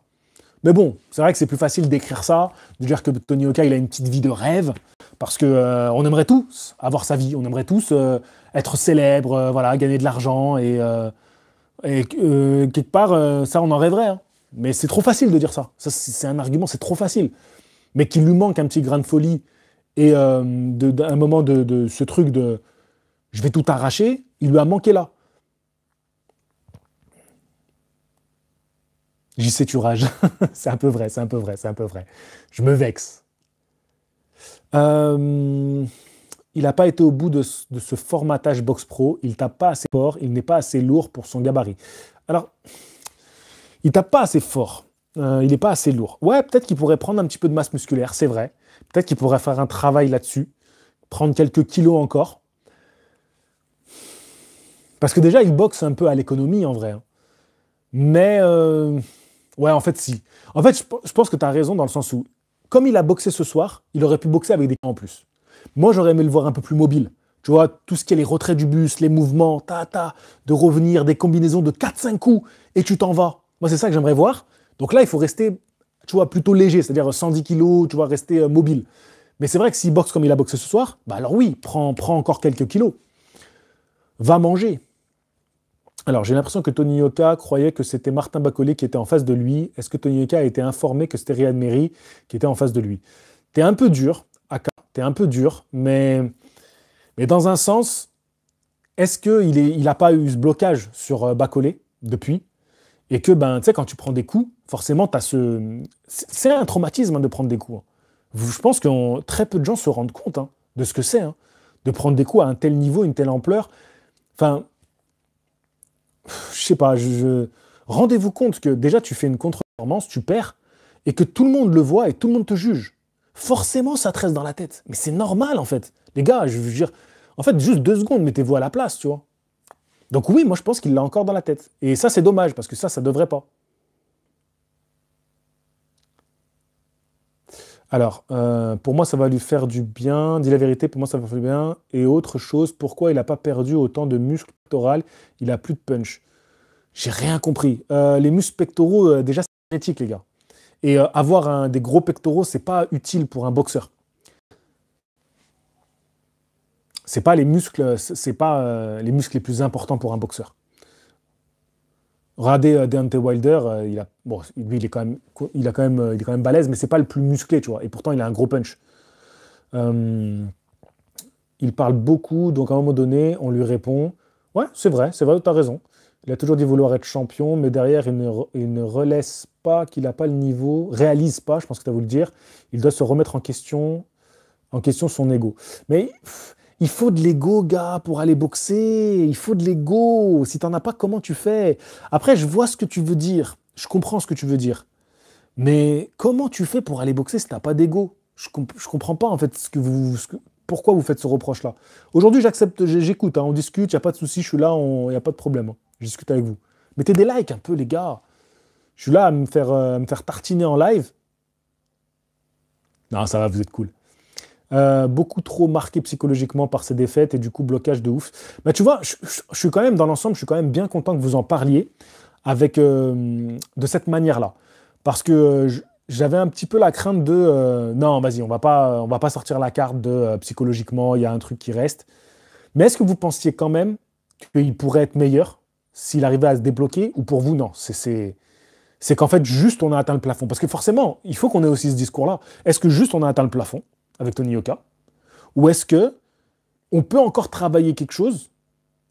Mais bon, c'est vrai que c'est plus facile d'écrire ça, de dire que Tony Oka, il a une petite vie de rêve, parce qu'on euh, aimerait tous avoir sa vie, on aimerait tous être célèbre, voilà, gagner de l'argent et et euh, quelque part, euh, ça, on en rêverait. Hein. Mais c'est trop facile de dire ça. c'est un argument, c'est trop facile. Mais qu'il lui manque un petit grain de folie et euh, un moment de, de, ce truc de je vais tout arracher, il lui a manqué là. J'y sais tu rages. c'est un peu vrai, c'est un peu vrai, c'est un peu vrai. Je me vexe. Euh il n'a pas été au bout de, ce formatage box pro, il tape pas assez fort, il n'est pas assez lourd pour son gabarit. Alors, il tape pas assez fort, euh, il n'est pas assez lourd. Ouais, peut-être qu'il pourrait prendre un petit peu de masse musculaire, c'est vrai. Peut-être qu'il pourrait faire un travail là-dessus, prendre quelques kilos encore. Parce que déjà, il boxe un peu à l'économie en vrai. Hein. Mais, euh, ouais, en fait, si. En fait, je, pense que tu as raison dans le sens où, comme il a boxé ce soir, il aurait pu boxer avec des en plus. Moi, j'aurais aimé le voir un peu plus mobile. Tu vois, tout ce qui est les retraits du bus, les mouvements, ta, ta, de revenir, des combinaisons de 4-5 coups, et tu t'en vas. Moi, c'est ça que j'aimerais voir. Donc là, il faut rester, tu vois, plutôt léger, c'est-à-dire 110 kilos, tu vois, rester euh, mobile. Mais c'est vrai que s'il boxe comme il a boxé ce soir, bah alors oui, prends, prends encore quelques kilos. Va manger. Alors, j'ai l'impression que Tony Yoka croyait que c'était Martin Bacolé qui était en face de lui. Est-ce que Tony Yoka a été informé que c'était Riyad Meri qui était en face de lui T'es un peu dur, T'es un peu dur, mais, mais dans un sens, est-ce qu'il n'a pas eu ce blocage sur euh, Bacolé depuis Et que, ben, tu sais, quand tu prends des coups, forcément, tu as ce. C'est un traumatisme hein, de prendre des coups. Hein. Je pense que très peu de gens se rendent compte hein, de ce que c'est, de prendre des coups à un tel niveau, une telle ampleur. Enfin, je sais pas, je, rendez-vous compte que déjà, tu fais une contre-performance, tu perds, et que tout le monde le voit et tout le monde te juge forcément ça tresse dans la tête. Mais c'est normal en fait. Les gars, je veux dire, en fait, juste deux secondes, mettez-vous à la place, tu vois. Donc oui, moi je pense qu'il l'a encore dans la tête. Et ça, c'est dommage, parce que ça, ça devrait pas. Alors, euh, pour moi, ça va lui faire du bien. Dis la vérité, pour moi, ça va faire du bien. Et autre chose, pourquoi il a pas perdu autant de muscles pectoraux Il a plus de punch. J'ai rien compris. Euh, les muscles pectoraux, euh, déjà, c'est éthique, les gars. Et euh, avoir un, des gros pectoraux, c'est pas utile pour un boxeur. C'est pas les muscles, c'est pas euh, les muscles les plus importants pour un boxeur. Regardez euh, D'Ante Wilder, il a, bon, il est quand même, il a quand même, il est quand même balèze, mais c'est pas le plus musclé, tu vois. Et pourtant il a un gros punch. il parle beaucoup, donc à un moment donné, on lui répond, ouais, c'est vrai, c'est vrai, tu as raison. Il a toujours dit vouloir être champion, mais derrière, il ne, il pas pas, qu'il n'a pas le niveau, réalise pas, je pense que tu as voulu le dire, il doit se remettre en question, en question son ego. Mais il faut de l'ego, gars, pour aller boxer, il faut de l'ego. Si tu t'en as pas, comment tu fais Après, je vois ce que tu veux dire, je comprends ce que tu veux dire. Mais comment tu fais pour aller boxer si t'as pas d'ego je, comprends pas en fait ce que vous, ce pourquoi vous faites ce reproche-là. Aujourd'hui, j'accepte, j'écoute, hein, on discute, il n'y a pas de souci, je suis là, il n'y a pas de problème. Hein. je discute avec vous. Mettez des likes un peu, les gars. Je suis là à me faire, euh, me faire tartiner en live. Non, ça va, vous êtes cool. Euh, beaucoup trop marqué psychologiquement par ces défaites et du coup blocage de ouf. Mais bah, tu vois, je, suis quand même dans l'ensemble, je suis quand même bien content que vous en parliez avec euh, de cette manière-là, parce que j'avais un petit peu la crainte de non, vas-y, on va pas, on va pas sortir la carte de psychologiquement, il y a un truc qui reste. Mais est-ce que vous pensiez quand même qu'il pourrait être meilleur s'il arrivait à se débloquer ou pour vous non, c'est c'est qu'en fait, juste on a atteint le plafond. Parce que forcément, il faut qu'on ait aussi ce discours-là. Est-ce que juste on a atteint le plafond avec Tony Yoka Ou est-ce que on peut encore travailler quelque chose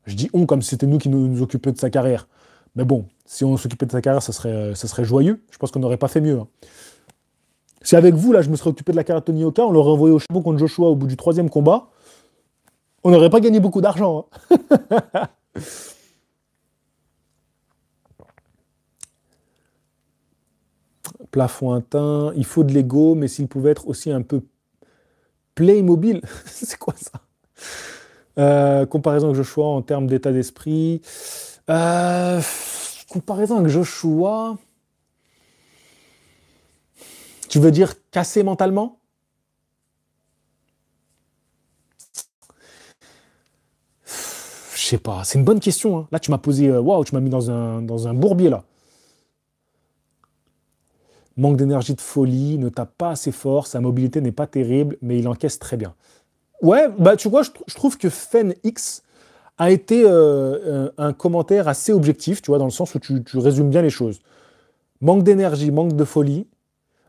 Je dis on comme si c'était nous qui nous, occupions de sa carrière. Mais bon, si on s'occupait de sa carrière, ça serait, euh, ça serait joyeux. Je pense qu'on n'aurait pas fait mieux. Hein. Si avec vous, là, je me serais occupé de la carrière de Tony Oka, on l'aurait envoyé au chapeau contre Joshua au bout du troisième combat, on n'aurait pas gagné beaucoup d'argent. Hein. plafond atteint il faut de l'ego, mais s'il pouvait être aussi un peu playmobile, c'est quoi ça euh, Comparaison avec Joshua en termes d'état d'esprit. Euh, comparaison avec Joshua. Tu veux dire cassé mentalement Je sais pas, c'est une bonne question. Hein. Là, tu m'as posé, euh, waouh, tu m'as mis dans un, dans un bourbier là. Manque d'énergie de folie, ne tape pas assez fort, sa mobilité n'est pas terrible, mais il encaisse très bien. Ouais, bah tu vois, je, trouve que Fen X a été euh, euh, un commentaire assez objectif, tu vois, dans le sens où tu, résumes bien les choses. Manque d'énergie, manque de folie.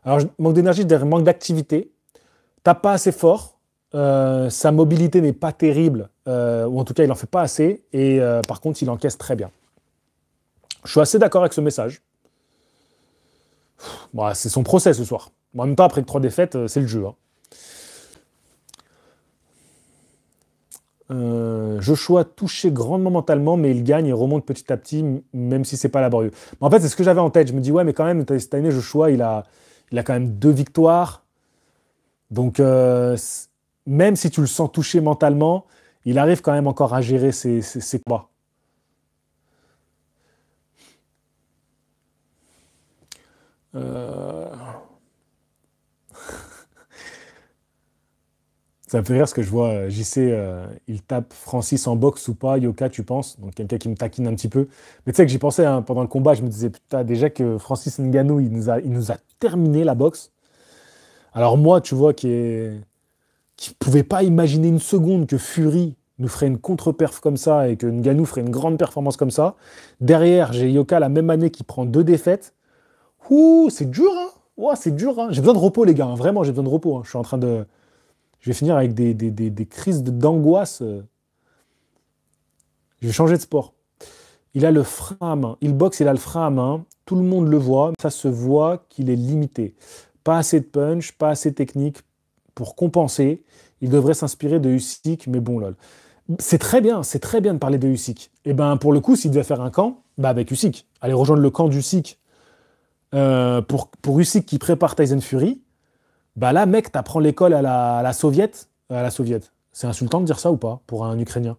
Alors, manque d'énergie, manque d'activité. tape pas assez fort. Euh, sa mobilité n'est pas terrible, ou en tout cas, il n'en fait pas assez. Et par contre, il encaisse très bien. Je suis assez d'accord avec ce message. Bah, c'est son procès ce soir. En même temps, après trois défaites, euh, c'est le jeu. Hein. Euh, Joshua touché grandement mentalement, mais il gagne et remonte petit à petit, même si c'est pas laborieux. Mais en fait, c'est ce que j'avais en tête. Je me dis, ouais, mais quand même, cette année, Joshua, il a, il a quand même deux victoires. Donc, euh, même si tu le sens touché mentalement, il arrive quand même encore à gérer ses, ses, ses Euh. Ça me fait rire ce que je vois. Euh, j'y sais, euh, il tape Francis en boxe ou pas, Yoka, tu penses Donc quelqu'un qui me taquine un petit peu. Mais tu sais que j'y pensais hein, pendant le combat, je me disais, déjà que Francis Ngannou, il nous a, terminé la boxe. Alors moi, tu vois, qui est... qui pouvait pas imaginer une seconde que Fury nous ferait une contre-perf comme ça et que Ngannou ferait une grande performance comme ça. Derrière, j'ai Yoka la même année qui prend deux défaites c'est dur, hein c'est dur, hein. J'ai besoin de repos, les gars, hein. vraiment, j'ai besoin de repos. Hein. je suis en train de... Je vais finir avec des, des, des, crises d'angoisse. Euh. Je vais changer de sport. Il a le frein à main. Il boxe, il a le frein à main. Tout le monde le voit. Ça se voit qu'il est limité. Pas assez de punch, pas assez technique pour compenser. Il devrait s'inspirer de Usyk, mais bon, lol. C'est très bien, c'est très bien de parler de Usyk. Et eh ben pour le coup, s'il devait faire un camp, bah avec Usyk. Allez rejoindre le camp d'Usyk euh, pour, pour Usyk qui prépare Tyson Fury, bah là, mec, t'apprends l'école à la, à soviète. À la soviète. C'est insultant de dire ça ou pas pour un Ukrainien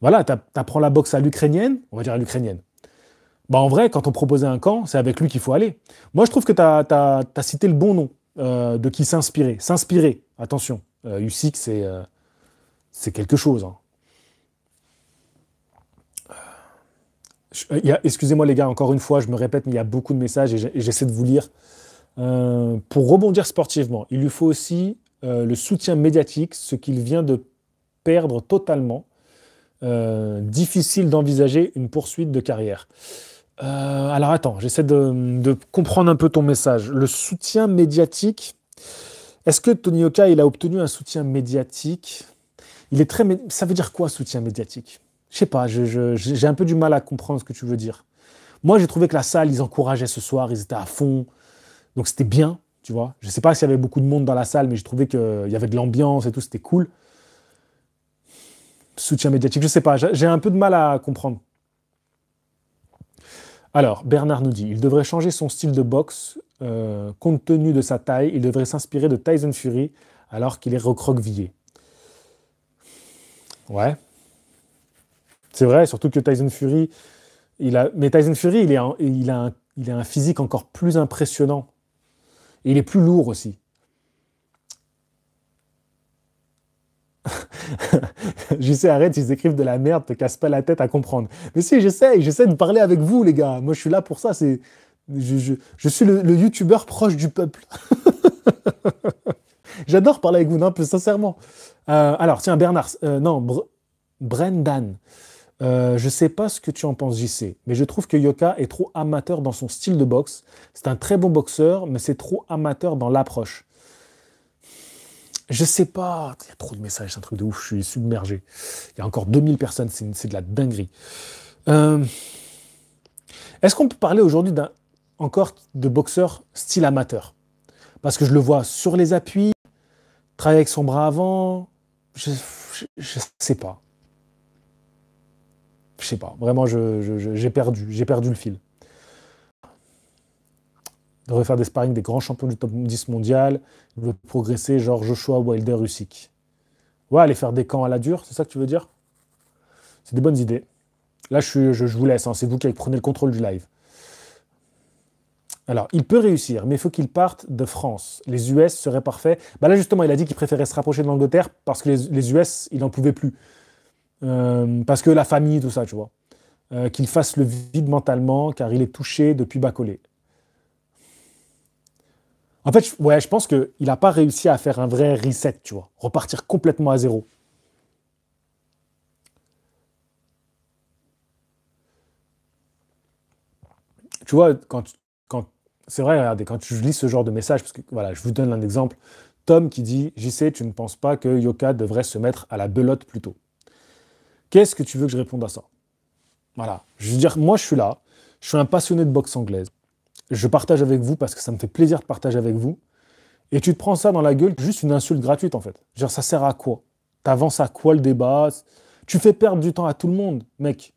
Voilà, t'apprends la boxe à l'ukrainienne, on va dire à l'ukrainienne. Bah en vrai, quand on proposait un camp, c'est avec lui qu'il faut aller. Moi, je trouve que t'as as, cité le bon nom euh, de qui s'inspirer. S'inspirer, attention. Usyk, euh, c'est quelque chose. Hein. Euh, excusez-moi les gars, encore une fois, je me répète, mais il y a beaucoup de messages et j'essaie de vous lire. Euh, pour rebondir sportivement, il lui faut aussi euh, le soutien médiatique, ce qu'il vient de perdre totalement. difficile d'envisager une poursuite de carrière. alors attends, j'essaie de, comprendre un peu ton message. Le soutien médiatique, est-ce que Tony Oka, il a obtenu un soutien médiatique Il est très, ça veut dire quoi soutien médiatique je sais pas, j'ai un peu du mal à comprendre ce que tu veux dire. Moi, j'ai trouvé que la salle, ils encourageaient ce soir, ils étaient à fond. Donc c'était bien, tu vois. Je sais pas s'il y avait beaucoup de monde dans la salle, mais j'ai trouvé qu'il euh, y avait de l'ambiance et tout, c'était cool. Soutien médiatique, je sais pas, j'ai un peu de mal à comprendre. Alors, Bernard nous dit, il devrait changer son style de boxe. Euh, compte tenu de sa taille, il devrait s'inspirer de Tyson Fury alors qu'il est recroquevillé. Ouais, c'est vrai, surtout que Tyson Fury, il a, mais Tyson Fury, il, est il, a un, il a un physique encore plus impressionnant. Et il est plus lourd aussi. j'essaie, arrête, ils écrivent de la merde, te casse pas la tête à comprendre. Mais si, j'essaie, j'essaie de parler avec vous, les gars. Moi, je suis là pour ça. C'est, je, suis le, youtubeur proche du peuple. J'adore parler avec vous, non, plus sincèrement. Euh, alors, tiens, Bernard, euh, non, Brendan. Euh, je sais pas ce que tu en penses, JC, mais je trouve que Yoka est trop amateur dans son style de boxe. C'est un très bon boxeur, mais c'est trop amateur dans l'approche. Je sais pas, il y a trop de messages, c'est un truc de ouf, je suis submergé. Il y a encore 2000 personnes, c'est de la dinguerie. Euh, est-ce qu'on peut parler aujourd'hui d'un encore de boxeur style amateur Parce que je le vois sur les appuis, travailler avec son bras avant, je ne sais pas je sais pas, vraiment, j'ai perdu, j'ai perdu le fil. Il devrait faire des sparring des grands champions du top 10 mondial. Il veut progresser, genre Joshua Wilder, Usyk. Ouais, aller faire des camps à la dure, c'est ça que tu veux dire C'est des bonnes idées. Là, je, vous laisse, hein. c'est vous qui prenez le contrôle du live. Alors, il peut réussir, mais il faut qu'il parte de France. Les US seraient parfaits. Bah là, justement, il a dit qu'il préférait se rapprocher de l'Angleterre parce que les, les US, il n'en pouvait plus. Euh, parce que la famille, tout ça, tu vois. Euh, qu'il fasse le vide mentalement, car il est touché depuis Bacolé. En fait, ouais, je pense qu'il n'a pas réussi à faire un vrai reset, tu vois. Repartir complètement à zéro. Tu vois, quand, quand c'est vrai, regardez, quand je lis ce genre de message, parce que voilà, je vous donne un exemple. Tom qui dit j'y sais, tu ne penses pas que Yoka devrait se mettre à la belote plutôt Qu'est-ce que tu veux que je réponde à ça Voilà. Je veux dire, moi, je suis là. Je suis un passionné de boxe anglaise. Je partage avec vous parce que ça me fait plaisir de partager avec vous. Et tu te prends ça dans la gueule, juste une insulte gratuite, en fait. Genre, ça sert à quoi T'avances à quoi le débat Tu fais perdre du temps à tout le monde, mec.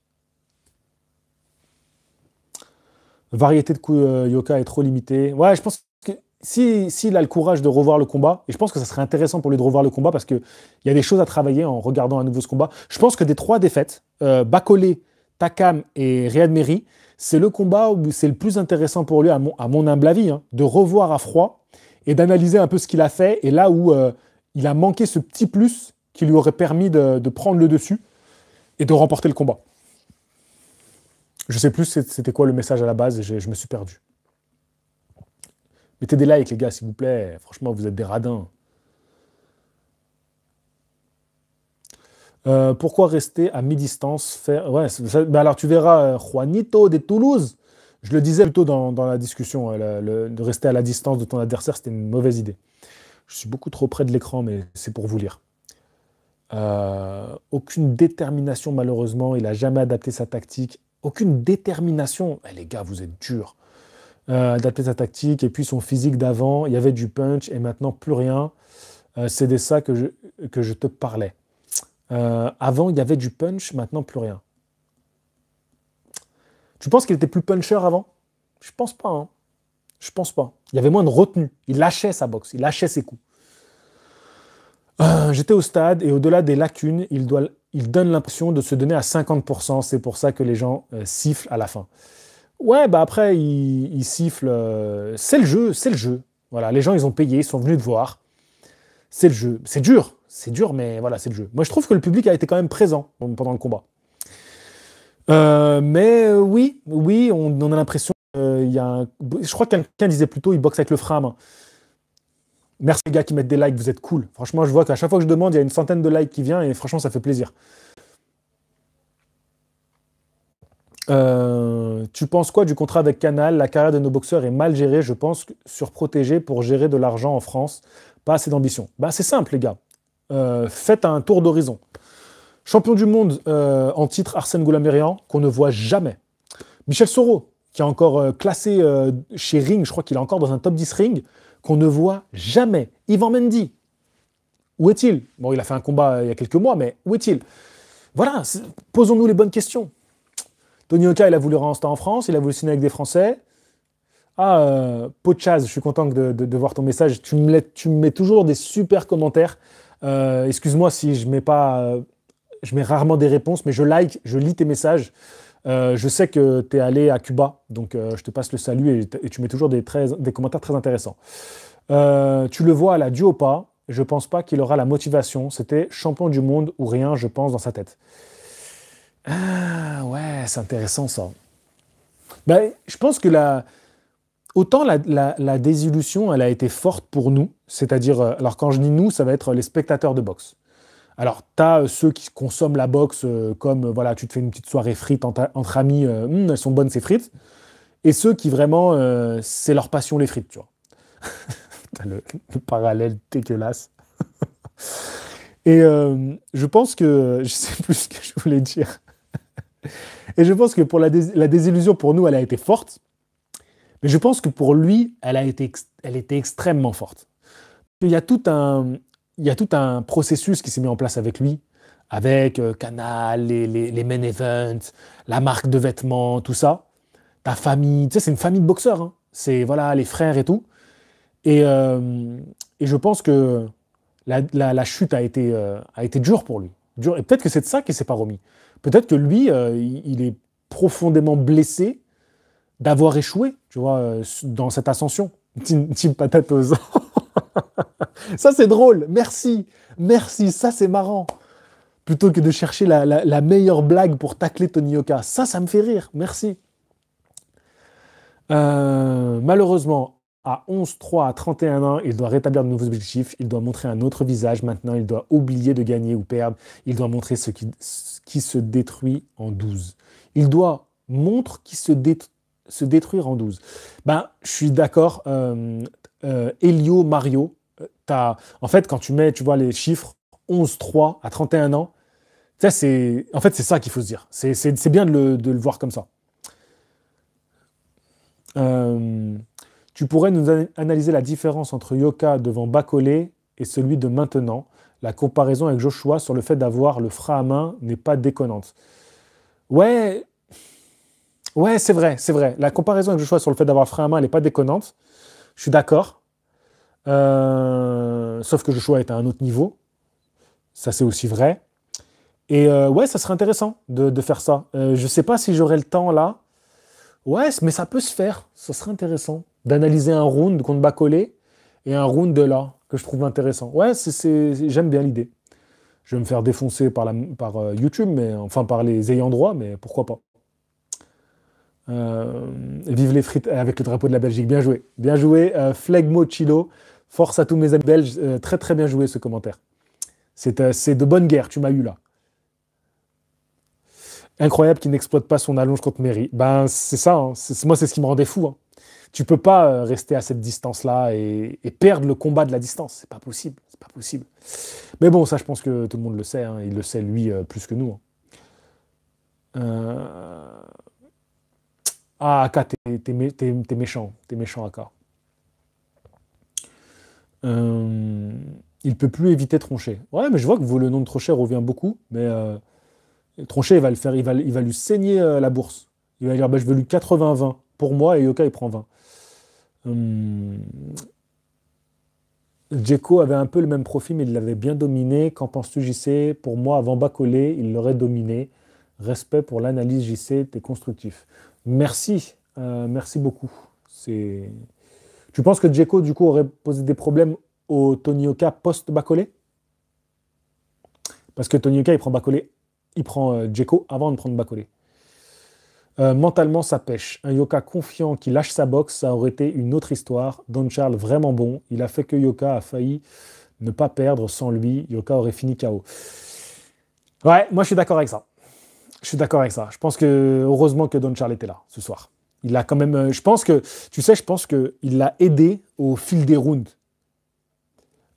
Variété de coups euh, Yoka est trop limitée. Ouais, je pense s'il a le courage de revoir le combat, et je pense que ça serait intéressant pour lui de revoir le combat parce qu'il y a des choses à travailler en regardant à nouveau ce combat, je pense que des trois défaites, euh, Takam et Riyad Meri, c'est le combat où c'est le plus intéressant pour lui, à mon, humble avis, hein, de revoir à froid et d'analyser un peu ce qu'il a fait et là où euh, il a manqué ce petit plus qui lui aurait permis de, prendre le dessus et de remporter le combat. Je sais plus c'était quoi le message à la base et je me suis perdu. Mettez des likes, les gars, s'il vous plaît. Franchement, vous êtes des radins. Euh, pourquoi rester à mi-distance faire... Alors, tu verras, euh, Juanito de Toulouse, je le disais plutôt dans, dans la discussion, euh, de rester à la distance de ton adversaire, c'était une mauvaise idée. Je suis beaucoup trop près de l'écran, mais c'est pour vous lire. aucune détermination, malheureusement. Il n'a jamais adapté sa tactique. Aucune détermination. Eh, les gars, vous êtes durs euh, sa Tactique et puis son physique d'avant, il y avait du punch et maintenant plus rien. Euh, c'est de ça que je, te parlais. Euh, avant, il y avait du punch, maintenant plus rien. Tu penses qu'il était plus puncher avant Je pense pas. Hein. Je pense pas. Il y avait moins de retenue. Il lâchait sa boxe, il lâchait ses coups. Euh, j'étais au stade et au-delà des lacunes, il, donne l'impression de se donner à 50%. C'est pour ça que les gens sifflent à la fin. Ouais, bah après, il siffle sifflent. Euh, c'est le jeu, c'est le jeu. Voilà, les gens, ils ont payé, ils sont venus te voir. C'est le jeu. C'est dur, c'est dur, mais voilà, c'est le jeu. Moi, je trouve que le public a été quand même présent pendant le combat. Euh, mais euh, oui, oui, on, en a l'impression il y a Je crois que quelqu'un disait plutôt, il boxe avec le frein à main. Merci les gars qui mettent des likes, vous êtes cool. Franchement, je vois qu'à chaque fois que je demande, il y a une centaine de likes qui vient et franchement, ça fait plaisir. Euh, tu penses quoi du contrat avec Canal La carrière de nos boxeurs est mal gérée, je pense, surprotégée pour gérer de l'argent en France. Pas assez d'ambition. Bah, c'est simple, les gars. Euh, faites un tour d'horizon. Champion du monde euh, en titre Arsène Goulamérian, qu'on ne voit jamais. Michel Soro, qui est encore classé chez Ring, je crois qu'il est encore dans un top 10 Ring, qu'on ne voit jamais. Yvan Mendy, où est-il Bon, il a fait un combat il y a quelques mois, mais où est-il Voilà, posons-nous les bonnes questions. Tony il a voulu rester en France, il a voulu signer avec des Français. Ah, euh, Pochaz, je suis content de, voir ton message. Tu me, mets toujours des super commentaires. Euh, excuse-moi si euh, je mets rarement des réponses, mais je like, je lis tes messages. je sais que tu es allé à Cuba, donc je te passe le salut et, tu mets toujours des, commentaires très intéressants. tu le vois à la Duopa, je pense pas qu'il aura la motivation. C'était champion du monde ou rien, je pense, dans sa tête. Ah ouais, c'est intéressant ça. Ben, je pense que la... autant la, la, désillusion, elle a été forte pour nous, c'est-à-dire, euh, alors quand je dis nous, ça va être les spectateurs de boxe. Alors, t'as as euh, ceux qui consomment la boxe euh, comme, voilà, tu te fais une petite soirée frites entre, amis, hmm, elles sont bonnes ces frites, et ceux qui vraiment, c'est leur passion les frites, tu vois. le, le, parallèle dégueulasse. et je pense que, je sais plus ce que je voulais dire. Et je pense que pour la, désillusion, pour nous, elle a été forte. Mais je pense que pour lui, elle, a été elle était extrêmement forte. Il y a tout un, il y a tout un processus qui s'est mis en place avec lui, avec euh, Canal, les, les, main events, la marque de vêtements, tout ça. Ta famille, tu sais, c'est une famille de boxeurs. Hein. C'est voilà, les frères et tout. Et, euh, et je pense que la, chute a été, euh, a été dure pour lui. Dure. Et peut-être que c'est de ça qu'il s'est pas remis. Peut-être que lui, euh, il est profondément blessé d'avoir échoué, tu vois, euh, dans cette ascension. Team, Patatos, ça, c'est drôle. Merci. Merci. Ça, c'est marrant. Plutôt que de chercher la, meilleure blague pour tacler Tony Yoka. Ça, ça me fait rire. Merci. Euh, malheureusement, à 11, 3, à 31 ans, il doit rétablir de nouveaux objectifs. Il doit montrer un autre visage. Maintenant, il doit oublier de gagner ou perdre. Il doit montrer ce qui, qui se détruit en 12 Il doit montrer qui se, se, détruire en 12 Ben, je suis d'accord. Euh, euh, Elio Mario, euh, as, en fait, quand tu mets, tu vois les chiffres 11-3 à 31 ans, ça c'est, en fait, c'est ça qu'il faut se dire. C'est bien de le, voir comme ça. tu pourrais nous analyser la différence entre Yoka devant Bacolé et celui de maintenant la comparaison avec Joshua sur le fait d'avoir le frein à main n'est pas déconnante. Ouais, ouais, c'est vrai, c'est vrai. La comparaison avec Joshua sur le fait d'avoir le frein à main, n'est pas déconnante. Je suis d'accord. Euh, sauf que Joshua est à un autre niveau. Ça, c'est aussi vrai. Et euh, ouais, ça serait intéressant de, faire ça. Euh, je ne sais pas si j'aurai le temps là. Ouais, mais ça peut se faire. Ça serait intéressant d'analyser un round contre Bacolé et un round de là que je trouve intéressant. Ouais, c'est, j'aime bien l'idée. Je vais me faire défoncer par, la, par euh, YouTube, mais enfin par les ayants droit, mais pourquoi pas. Euh, vive les frites avec le drapeau de la Belgique. Bien joué. Bien joué. Euh, Flegmo Chilo. Force à tous mes amis belges. très très bien joué ce commentaire. C'est de bonne guerre. Tu m'as eu là. Incroyable qu'il n'exploite pas son allonge contre Mairie. Ben c'est ça. Hein. Moi c'est ce qui me rendait fou. Hein tu peux pas euh, rester à cette distance-là et, perdre le combat de la distance. C'est pas possible. C'est pas possible. Mais bon, ça, je pense que tout le monde le sait. Hein. Il le sait, lui, euh, plus que nous. Hein. Euh, ah, Aka, t'es, méchant. T'es méchant, Aka. Il peut plus éviter Troncher. Ouais, mais je vois que le nom de Tronchet revient beaucoup. Mais euh... Tronchet, il va le faire. Il va, il va lui saigner la bourse. Il va dire bah, Je veux lui 80-20 pour moi et Yoka, il prend 20. Hum, avait un peu le même profil, mais il l'avait bien dominé. Qu'en penses-tu, JC Pour moi, avant Bacolé, il l'aurait dominé. Respect pour l'analyse, JC, t'es constructif. Merci, euh, merci beaucoup. Tu penses que Djeko, du coup, aurait posé des problèmes au Tony post-Bacolé Parce que Tony il prend Bacolé, il prend euh, Djeko avant de prendre Bacolé. Euh, mentalement, ça pêche. Un Yoka confiant qui lâche sa boxe, ça aurait été une autre histoire. Don Charles, vraiment bon. Il a fait que Yoka a failli ne pas perdre. Sans lui, Yoka aurait fini KO. Ouais, moi je suis d'accord avec ça. Je suis d'accord avec ça. Je pense que heureusement que Don Charles était là ce soir. Il a quand même. Euh, je pense que. Tu sais, je pense qu'il l'a aidé au fil des rounds.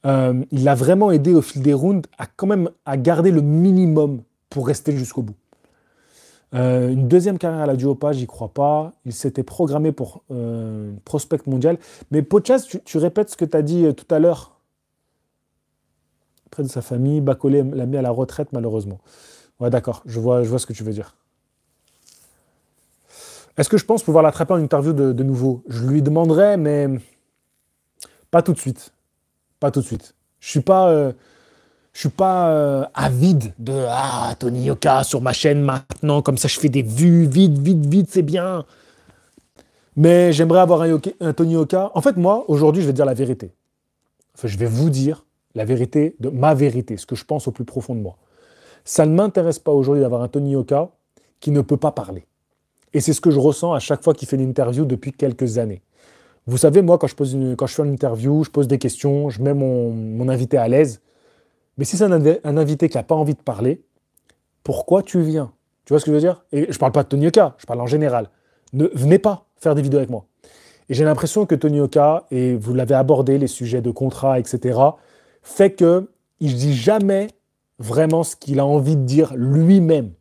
Euh, il l'a vraiment aidé au fil des rounds à quand même à garder le minimum pour rester jusqu'au bout. Euh, une deuxième carrière à la Duopa, j'y crois pas. Il s'était programmé pour euh, prospect mondial. Mais Pochas, tu, répètes ce que tu as dit euh, tout à l'heure près de sa famille. Bacolé l'a mis à la retraite, malheureusement. Ouais, d'accord, je vois, je vois ce que tu veux dire. Est-ce que je pense pouvoir l'attraper en interview de, nouveau Je lui demanderai, mais pas tout de suite. Pas tout de suite. Je suis pas. Euh, je suis pas euh, avide de ah Tony Yoka sur ma chaîne maintenant comme ça je fais des vues vite vite vite c'est bien. Mais j'aimerais avoir un, Tony Yoka. En fait moi aujourd'hui je vais dire la vérité. je vais vous dire la vérité de ma vérité, ce que je pense au plus profond de moi. Ça ne m'intéresse pas aujourd'hui d'avoir un Tony Yoka qui ne peut pas parler. Et c'est ce que je ressens à chaque fois qu'il fait une interview depuis quelques années. Vous savez, moi, quand je, pose une, fais une interview, je pose des questions, je mets mon invité à l'aise. Mais si c'est un, invité qui n'a pas envie de parler, pourquoi tu viens Tu vois ce que je veux dire Et je parle pas de Tony Oka, je parle en général. Ne venez pas faire des vidéos avec moi. Et j'ai l'impression que Tony Oka, et vous l'avez abordé, les sujets de contrat, etc., fait que il dit jamais vraiment ce qu'il a envie de dire lui-même.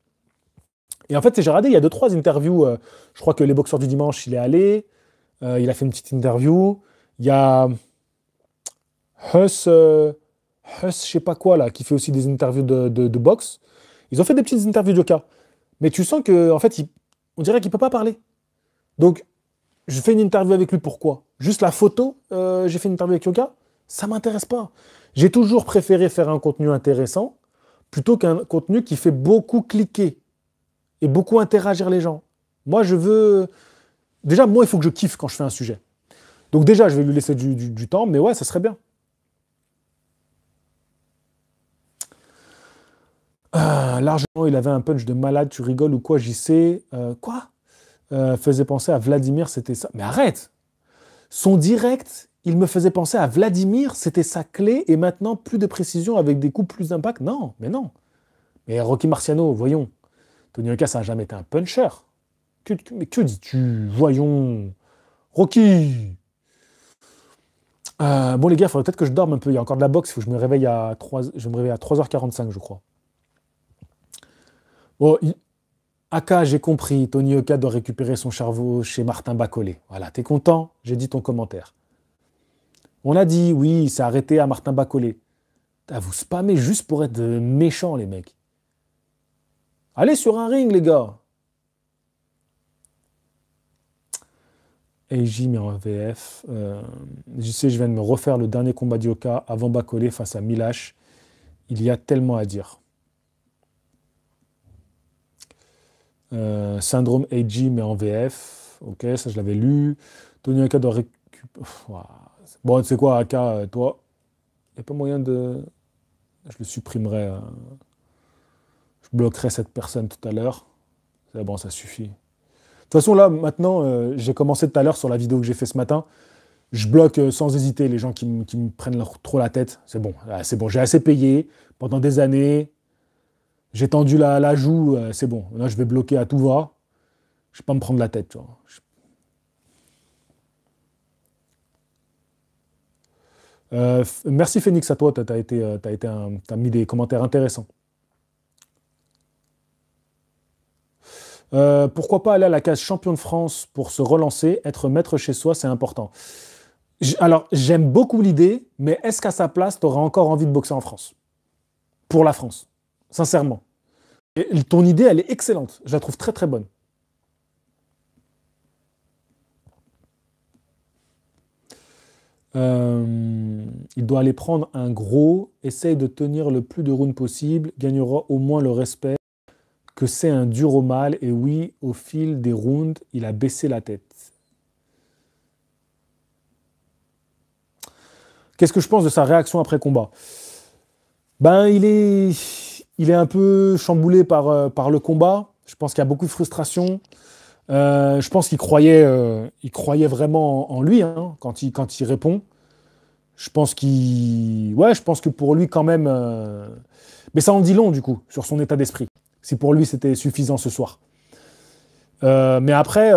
Et en fait, c'est regardé. il y a deux, trois interviews. Euh, je crois que les boxeurs du dimanche, il est allé. Euh, il a fait une petite interview. Il y a Huss, euh, Huss, je sais pas quoi, là, qui fait aussi des interviews de, boxe. Ils ont fait des petites interviews de Yoka Mais tu sens que, en fait, on dirait qu'il peut pas parler. Donc, je fais une interview avec lui pourquoi Juste la photo, euh, j'ai fait une interview avec Yoka Ça m'intéresse pas. J'ai toujours préféré faire un contenu intéressant plutôt qu'un contenu qui fait beaucoup cliquer et beaucoup interagir les gens. Moi, je veux. Déjà, moi, il faut que je kiffe quand je fais un sujet. Donc, déjà, je vais lui laisser du temps, mais ouais, ça serait bien. Ah, largement, il avait un punch de malade, tu rigoles ou quoi, j'y sais. Euh, quoi euh, Faisait penser à Vladimir, c'était ça. Mais arrête Son direct, il me faisait penser à Vladimir, c'était sa clé, et maintenant plus de précision avec des coups plus d'impact. Non, mais non. Mais Rocky Marciano, voyons. Tony Oka, ça n'a jamais été un puncher. mais que dis-tu Voyons. Rocky euh, Bon, les gars, il faudrait peut-être que je dorme un peu. Il y a encore de la boxe, il faut que je me réveille à 3, je me réveille à 3h45, je crois. « Oh, Aka, j'ai compris, Tony Oka doit récupérer son charveau chez Martin Bacolé. Voilà, t'es content J'ai dit ton commentaire. On a dit, oui, il s'est arrêté à Martin Bacolé. T'as ah, vous spammez juste pour être méchant, les mecs. Allez sur un ring, les gars. AJ, mais en VF. Euh, je sais, je viens de me refaire le dernier combat d'Yoka avant Bacolé face à Milash. Il y a tellement à dire. Euh, syndrome AG, mais en VF. Ok, ça je l'avais lu. Tony Aka doit récupérer. Bon, tu sais quoi, Aka, euh, toi, il n'y a pas moyen de. Je le supprimerai. Hein. Je bloquerai cette personne tout à l'heure. C'est bon, ça suffit. De toute façon, là, maintenant, euh, j'ai commencé tout à l'heure sur la vidéo que j'ai fait ce matin. Je bloque sans hésiter les gens qui, me prennent trop la tête. C'est bon, ah, c'est bon, j'ai assez payé pendant des années. J'ai tendu la, joue, euh, c'est bon. Là, je vais bloquer à tout va. Je ne vais pas me prendre la tête. Euh, merci Phoenix à toi, tu as, euh, mis des commentaires intéressants. pourquoi pas aller à la case champion de France pour se relancer Être maître chez soi, c'est important. Alors, j'aime beaucoup l'idée, mais est-ce qu'à sa place, tu auras encore envie de boxer en France Pour la France sincèrement. ton idée, elle est excellente. Je la trouve très très bonne. Euh, il doit aller prendre un gros, essaye de tenir le plus de rounds possible, gagnera au moins le respect que c'est un dur au mal. Et oui, au fil des rounds, il a baissé la tête. Qu'est-ce que je pense de sa réaction après combat Ben, il est il est un peu chamboulé par, euh, par le combat. Je pense qu'il y a beaucoup de frustration. Euh, je pense qu'il croyait, euh, il croyait vraiment en, lui hein, quand, il, quand il répond. Je pense qu'il, ouais, je pense que pour lui quand même, mais ça en dit long du coup sur son état d'esprit. Si pour lui c'était suffisant ce soir. mais après,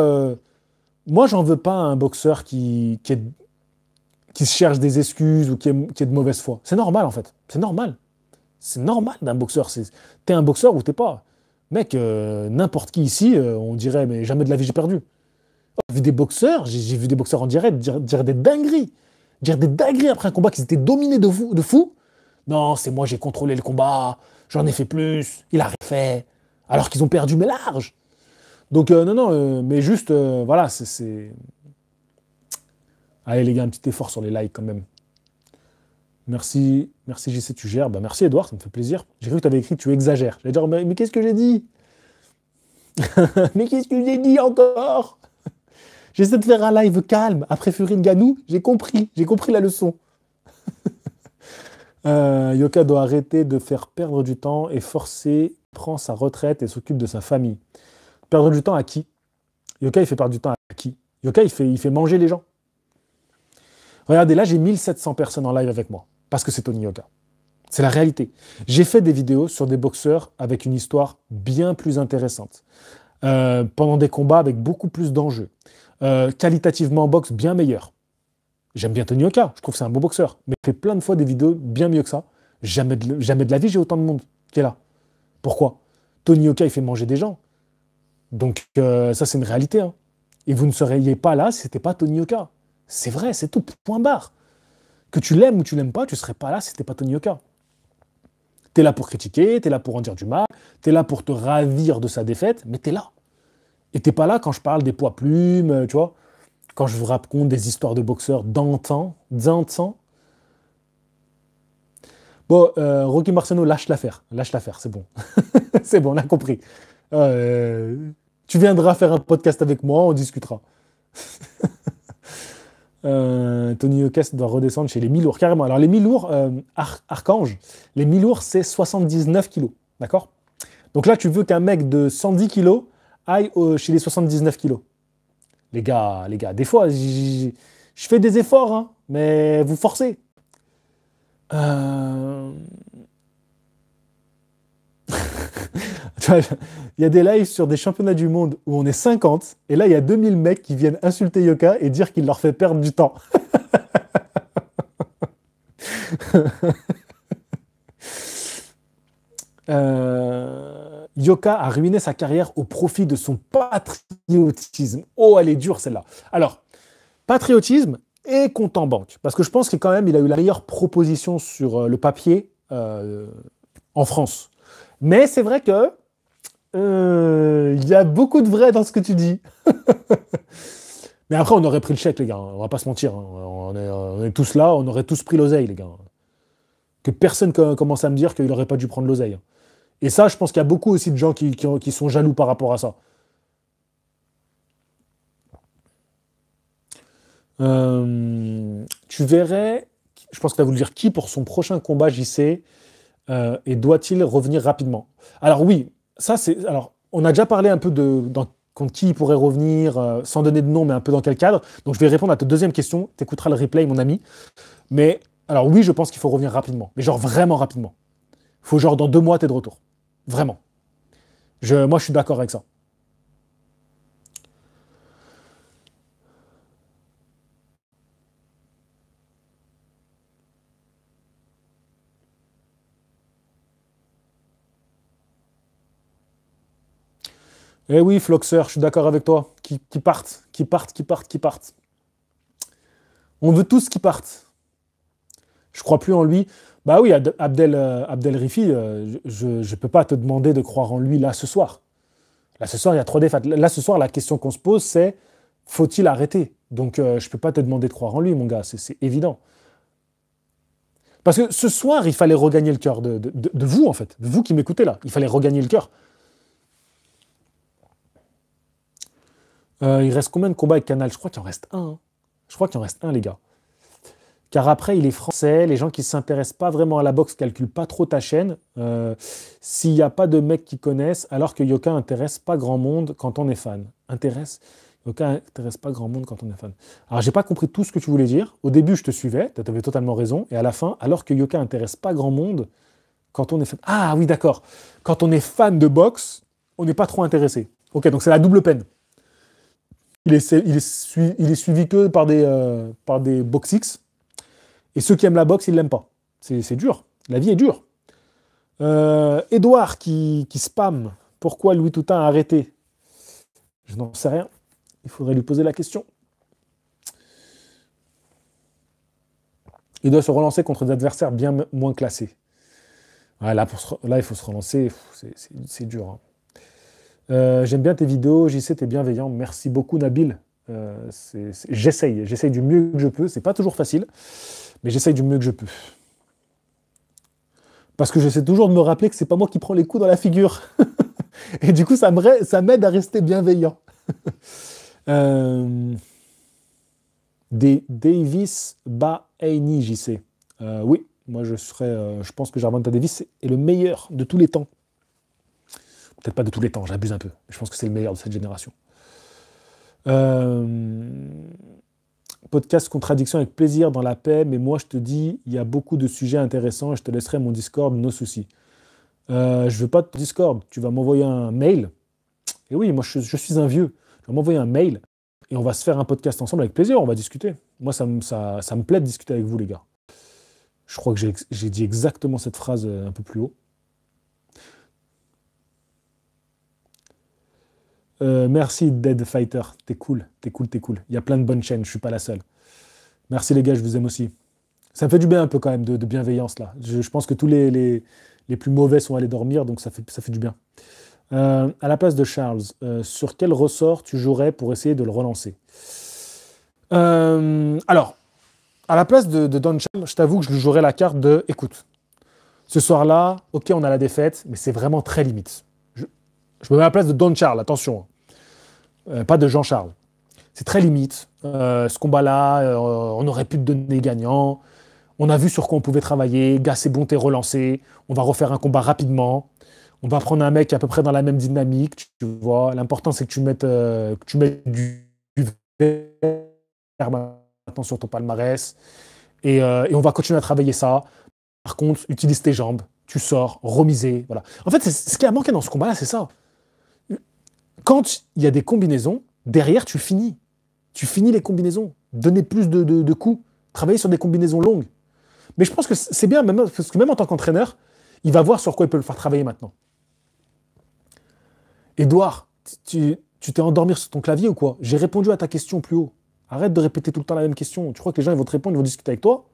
moi j'en veux pas un boxeur qui, qui se cherche des excuses ou qui est, qui est de mauvaise foi. C'est normal en fait, c'est normal. C'est normal d'un boxeur. T'es un boxeur ou t'es pas. Mec, euh, n'importe qui ici, euh, on dirait, mais jamais de la vie j'ai perdu. J'ai vu des boxeurs, j'ai vu des boxeurs en direct dire, des dingueries. Dire des dingueries après un combat qu'ils étaient dominés de fou. Non, c'est moi, j'ai contrôlé le combat, j'en ai fait plus, il a refait. Alors qu'ils ont perdu, mes large. Donc, euh, non, non, mais juste, voilà, c'est. Allez les gars, un petit effort sur les likes quand même. Merci, merci JC, tu gères. Bah, merci Edouard, ça me fait plaisir. J'ai cru que tu avais écrit tu exagères. J'allais oh, dire, mais, qu'est-ce que j'ai dit Mais qu'est-ce que j'ai dit encore J'essaie de faire un live calme après Fury Ganou. J'ai compris, j'ai compris la leçon. Euh, Yoka doit arrêter de faire perdre du temps et forcer, prend sa retraite et s'occupe de sa famille. Perdre du temps à qui Yoka, il fait perdre du temps à qui Yoka, il fait, il fait manger les gens. Regardez, là, j'ai 1700 personnes en live avec moi. Parce que c'est Tony Yoka. C'est la réalité. J'ai fait des vidéos sur des boxeurs avec une histoire bien plus intéressante. Euh, pendant des combats avec beaucoup plus d'enjeux. Euh, qualitativement en boxe, bien meilleur. J'aime bien Tony Oka, je trouve que c'est un bon boxeur. Mais j'ai fait plein de fois des vidéos bien mieux que ça. Jamais de, jamais de la vie, j'ai autant de monde qui est là. Pourquoi Tony Oka, il fait manger des gens. Donc euh, ça, c'est une réalité. Hein. Et vous ne seriez pas là si ce n'était pas Tony Oka. C'est vrai, c'est tout, point barre. Que tu l'aimes ou tu l'aimes pas, tu serais pas là si c'était pas Tony Oka. es là pour critiquer, tu es là pour en dire du mal, tu es là pour te ravir de sa défaite, mais tu es là. Et t'es pas là quand je parle des poids plumes, euh, tu vois, quand je vous raconte des histoires de boxeurs d'antan, d'antan. Bon, euh, Rocky Marciano, lâche l'affaire, lâche l'affaire, c'est bon. c'est bon, on a compris. Euh, tu viendras faire un podcast avec moi, on discutera. Euh, Tony Hawkes doit redescendre chez les 1000 lourds, carrément. Alors, les 1000 lourds, euh, Archange, les 1000 lourds, c'est 79 kilos, d'accord Donc là, tu veux qu'un mec de 110 kilos aille chez les 79 kilos. Les gars, les gars, des fois, je fais des efforts, hein, mais vous forcez. Euh, il y a des lives sur des championnats du monde où on est 50, et là, il y a 2000 mecs qui viennent insulter Yoka et dire qu'il leur fait perdre du temps. euh, Yoka a ruiné sa carrière au profit de son patriotisme. Oh, elle est dure celle-là. Alors, patriotisme et compte en banque. Parce que je pense que quand même, il a eu la meilleure proposition sur euh, le papier euh, en France. Mais c'est vrai que euh, il y a beaucoup de vrai dans ce que tu dis. Mais après, on aurait pris le chèque, les gars. Hein. On va pas se mentir. Hein. On est, tous là. On aurait tous pris l'oseille, les gars. Hein. Que personne commence à me dire qu'il n'aurait pas dû prendre l'oseille. Et ça, je pense qu'il y a beaucoup aussi de gens qui, sont jaloux par rapport à ça. Euh, tu verrais, je pense que tu vous le dire qui pour son prochain combat JC euh, et doit-il revenir rapidement Alors oui, ça, c'est. Alors, on a déjà parlé un peu de dans, contre qui il pourrait revenir, euh, sans donner de nom, mais un peu dans quel cadre. Donc, je vais répondre à ta deuxième question. T'écouteras le replay, mon ami. Mais, alors, oui, je pense qu'il faut revenir rapidement. Mais, genre, vraiment rapidement. faut, genre, dans deux mois, tu es de retour. Vraiment. Je, moi, je suis d'accord avec ça. Eh oui, Floxer, je suis d'accord avec toi. Qui, partent, qui partent, qui partent, qui partent. On veut tous qu'ils partent. Je crois plus en lui. Bah oui, euh, Abdel, Rifi, euh, je ne peux pas te demander de croire en lui là ce soir. Là ce soir, il y a trois défaites. Là ce soir, la question qu'on se pose, c'est faut-il arrêter Donc euh, je ne peux pas te demander de croire en lui, mon gars, c'est évident. Parce que ce soir, il fallait regagner le cœur de, de vous, en fait, vous qui m'écoutez là. Il fallait regagner le cœur. Euh, il reste combien de combats avec Canal Je crois qu'il en reste un. Hein. Je crois qu'il en reste un, les gars. Car après, il est français. Les gens qui ne s'intéressent pas vraiment à la boxe calculent pas trop ta chaîne. Euh, s'il n'y a pas de mecs qui connaissent, alors que Yoka intéresse pas grand monde quand on est fan. Intéresse Yoka intéresse pas grand monde quand on est fan. Alors, j'ai pas compris tout ce que tu voulais dire. Au début, je te suivais. Tu avais totalement raison. Et à la fin, alors que Yoka intéresse pas grand monde quand on est fan. Ah oui, d'accord. Quand on est fan de boxe, on n'est pas trop intéressé. Ok, donc c'est la double peine. Il est, suivi, que euh, par des, box X. Et ceux qui aiment la boxe, ils ne l'aiment pas. C'est dur. La vie est dure. Edouard euh, qui, spam. Pourquoi Louis Toutain a arrêté Je n'en sais rien. Il faudrait lui poser la question. Il doit se relancer contre des adversaires bien moins classés. là, là, il faut se relancer. C'est dur. Hein. Euh, j'aime bien tes vidéos, JC, t'es bienveillant. Merci beaucoup, Nabil. Euh, j'essaye, j'essaye du mieux que je peux. C'est pas toujours facile, mais j'essaye du mieux que je peux. Parce que j'essaie toujours de me rappeler que c'est pas moi qui prends les coups dans la figure. Et du coup, ça m'aide à rester bienveillant. des euh, Davis ni, JC. Euh, oui, moi je serais, je pense que Jarvanta Davis est le meilleur de tous les temps. Peut-être pas de tous les temps, j'abuse un peu. Je pense que c'est le meilleur de cette génération. Euh, podcast contradiction avec plaisir dans la paix, mais moi je te dis, il y a beaucoup de sujets intéressants je te laisserai mon Discord, nos soucis. Euh, je veux pas de Discord, tu vas m'envoyer un mail. Et oui, moi je, suis un vieux. Tu vas m'envoyer un mail et on va se faire un podcast ensemble avec plaisir, on va discuter. Moi ça, ça, ça me plaît de discuter avec vous les gars. Je crois que j'ai dit exactement cette phrase euh, un peu plus haut. Euh, merci Dead Fighter, t'es cool, t'es cool, t'es cool. Il y a plein de bonnes chaînes, je suis pas la seule. Merci les gars, je vous aime aussi. Ça me fait du bien un peu quand même de, bienveillance là. Je, pense que tous les, les, plus mauvais sont allés dormir, donc ça fait, ça fait du bien. A euh, à la place de Charles, euh, sur quel ressort tu jouerais pour essayer de le relancer Alors, à la place de, de Don Charles, je t'avoue que je lui jouerais la carte de écoute, ce soir-là, ok, on a la défaite, mais c'est vraiment très limite. Je me mets à la place de Don Charles, attention. Euh, pas de Jean-Charles. C'est très limite. Euh, ce combat-là, euh, on aurait pu te donner gagnant. On a vu sur quoi on pouvait travailler. Gars, c'est bon, t'es relancé. On va refaire un combat rapidement. On va prendre un mec à peu près dans la même dynamique, tu vois. L'important, c'est que tu mettes, tu mettes du, verre vert maintenant sur ton palmarès. Et, on va continuer à travailler ça. Par contre, utilise tes jambes. Tu sors, remisez. Voilà. En fait, ce qui a manqué dans ce combat-là, c'est ça quand il y a des combinaisons, derrière, tu finis. Tu finis les combinaisons. Donner plus de, de, coups. Travailler sur des combinaisons longues. Mais je pense que c'est bien, même, parce que même en tant qu'entraîneur, il va voir sur quoi il peut le faire travailler maintenant. Edouard, tu t'es endormi sur ton clavier ou quoi J'ai répondu à ta question plus haut. Arrête de répéter tout le temps la même question. Tu crois que les gens ils vont te répondre, ils vont discuter avec toi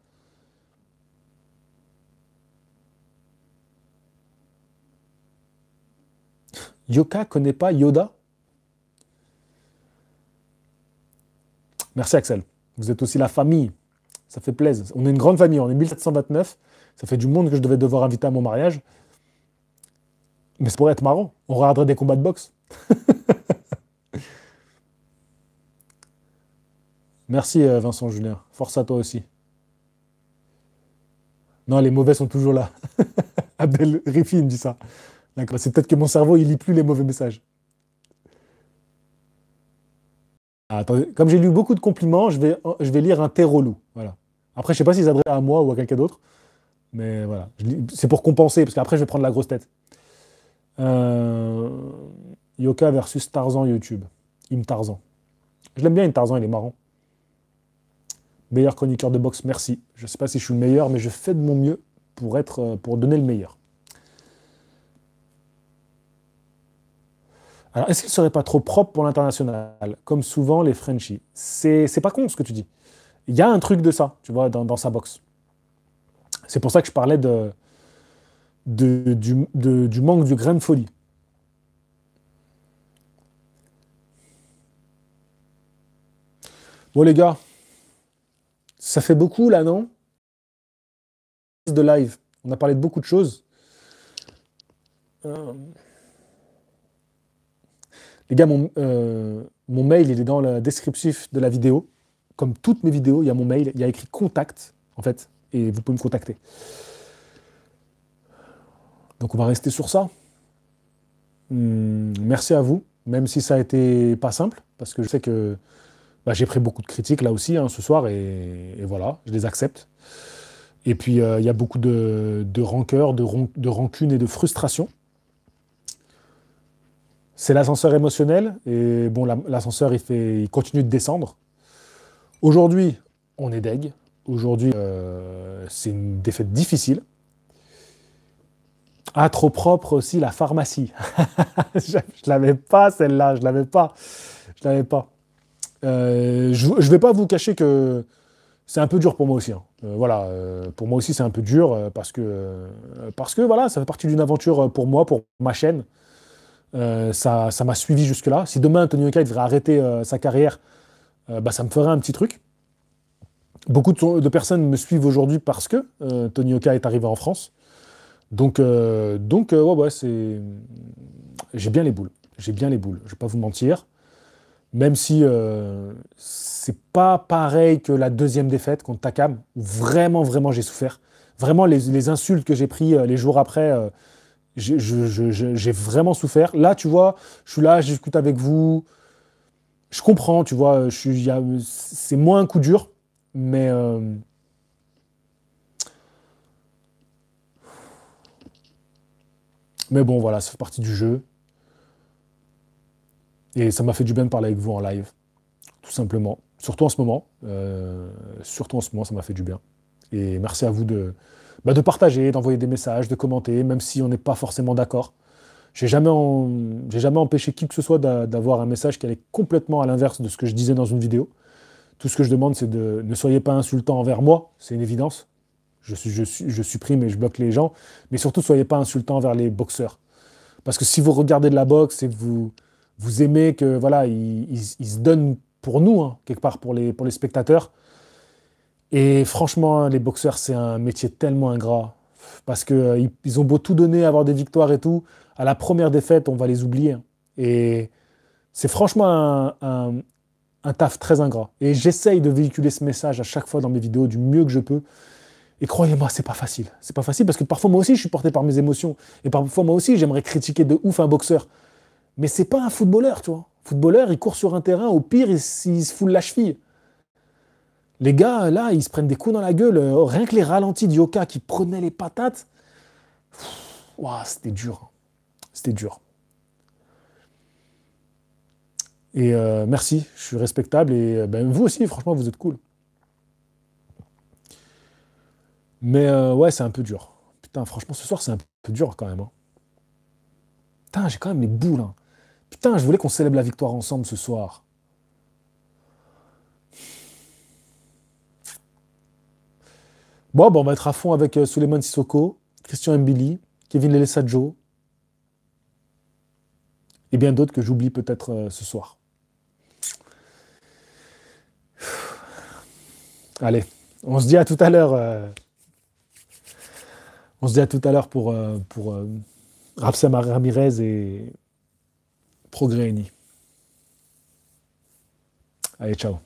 Yoka connaît pas Yoda Merci Axel. Vous êtes aussi la famille. Ça fait plaisir. On est une grande famille, on est 1729. Ça fait du monde que je devais devoir inviter à mon mariage. Mais ça pourrait être marrant. On regarderait des combats de boxe. Merci euh, Vincent Julien. Force à toi aussi. Non, les mauvais sont toujours là. Abdel Rifi me dit ça. C'est peut-être que mon cerveau, il lit plus les mauvais messages. Ah, comme j'ai lu beaucoup de compliments, je vais, je vais lire un thé loup. Voilà. Après, je sais pas s'ils adressent à moi ou à quelqu'un d'autre. Mais voilà, c'est pour compenser, parce qu'après, je vais prendre la grosse tête. Euh, Yoka versus Tarzan YouTube. Im Tarzan. Je l'aime bien, Im Tarzan, il est marrant. Meilleur chroniqueur de boxe, merci. Je sais pas si je suis le meilleur, mais je fais de mon mieux pour, être, euh, pour donner le meilleur. Alors, est-ce qu'il ne serait pas trop propre pour l'international, comme souvent les Frenchies C'est pas con ce que tu dis. Il y a un truc de ça, tu vois, dans, sa box. C'est pour ça que je parlais de, du, manque du grain de folie. Bon, les gars, ça fait beaucoup là, non De live. On a parlé de beaucoup de choses. Euh... Les gars, euh, mon, mail, il est dans le descriptif de la vidéo. Comme toutes mes vidéos, il y a mon mail, il y a écrit contact, en fait, et vous pouvez me contacter. Donc on va rester sur ça. Hmm, merci à vous, même si ça a été pas simple, parce que je sais que bah, j'ai pris beaucoup de critiques là aussi hein, ce soir, et, voilà, je les accepte. Et puis euh, il y a beaucoup de, rancœur, de, de rancune et de frustration. C'est l'ascenseur émotionnel. Et bon, l'ascenseur, il, fait, continue de descendre. Aujourd'hui, on est deg. Aujourd'hui, euh, c'est une défaite difficile. Ah, trop propre aussi, la pharmacie. je ne l'avais pas, celle-là. Je l'avais pas. Je l'avais pas. Euh, je ne vais pas vous cacher que c'est un peu dur pour moi aussi. Hein. Euh, voilà, pour moi aussi c'est un peu dur parce que parce que voilà, ça fait partie d'une aventure pour moi, pour ma chaîne. Euh, ça m'a suivi jusque-là. Si demain, Tony Oka devrait arrêter euh, sa carrière, euh, bah, ça me ferait un petit truc. Beaucoup de, personnes me suivent aujourd'hui parce que Tony Oka est arrivé en France. Donc, donc ouais, c'est... J'ai bien les boules. J'ai bien les boules. Je ne vais pas vous mentir même si c'est pas pareil que la deuxième défaite contre Takam, où vraiment, vraiment j'ai souffert. Vraiment, les, insultes que j'ai pris les jours après, j'ai vraiment souffert. Là, tu vois, je suis là, j'écoute avec vous. Je comprends, tu vois, c'est moins un coup dur, mais. Euh, mais bon, voilà, ça fait partie du jeu. Et ça m'a fait du bien de parler avec vous en live, tout simplement. Surtout en ce moment. Euh, surtout en ce moment, ça m'a fait du bien. Et merci à vous de, bah, de partager, d'envoyer des messages, de commenter, même si on n'est pas forcément d'accord. J'ai jamais, jamais empêché qui que ce soit d'avoir un message qui allait complètement à l'inverse de ce que je disais dans une vidéo. Tout ce que je demande, c'est de ne soyez pas insultant envers moi, c'est une évidence. Je, je, je, supprime et je bloque les gens, mais surtout soyez pas insultant envers les boxeurs. Parce que si vous regardez de la boxe et que vous, vous aimez que voilà, ils, ils, se donnent pour nous, hein, quelque part pour les, pour les spectateurs, et franchement, les boxeurs, c'est un métier tellement ingrat. Parce qu'ils euh, ont beau tout donner, avoir des victoires et tout, à la première défaite, on va les oublier. Et c'est franchement un, taf très ingrat. Et j'essaye de véhiculer ce message à chaque fois dans mes vidéos du mieux que je peux. Et croyez-moi, c'est pas facile. C'est pas facile parce que parfois moi aussi je suis porté par mes émotions. Et parfois moi aussi j'aimerais critiquer de ouf un boxeur. Mais c'est pas un footballeur, tu vois. Footballeur, il court sur un terrain, au pire, il, il se foule la cheville. Les gars, là, ils se prennent des coups dans la gueule. Euh, rien que les ralentis d'Yoka qui prenaient les patates, c'était dur. Hein. C'était dur. Et euh, merci, je suis respectable. Et euh, ben, vous aussi, franchement, vous êtes cool. Mais ouais, c'est un peu dur. Putain, franchement, ce soir, c'est un peu dur quand même. Hein. Putain, j'ai quand même les boules. Hein. Putain, je voulais qu'on célèbre la victoire ensemble ce soir. Bon, bon, on va être à fond avec euh, Suleiman Sissoko, Christian Mbili, Kevin Lelessadjo et bien d'autres que j'oublie peut-être euh, ce soir. Allez, on se dit à tout à l'heure. Euh, on se dit à tout à l'heure pour, pour Ramirez et Progrénie. Allez, ciao.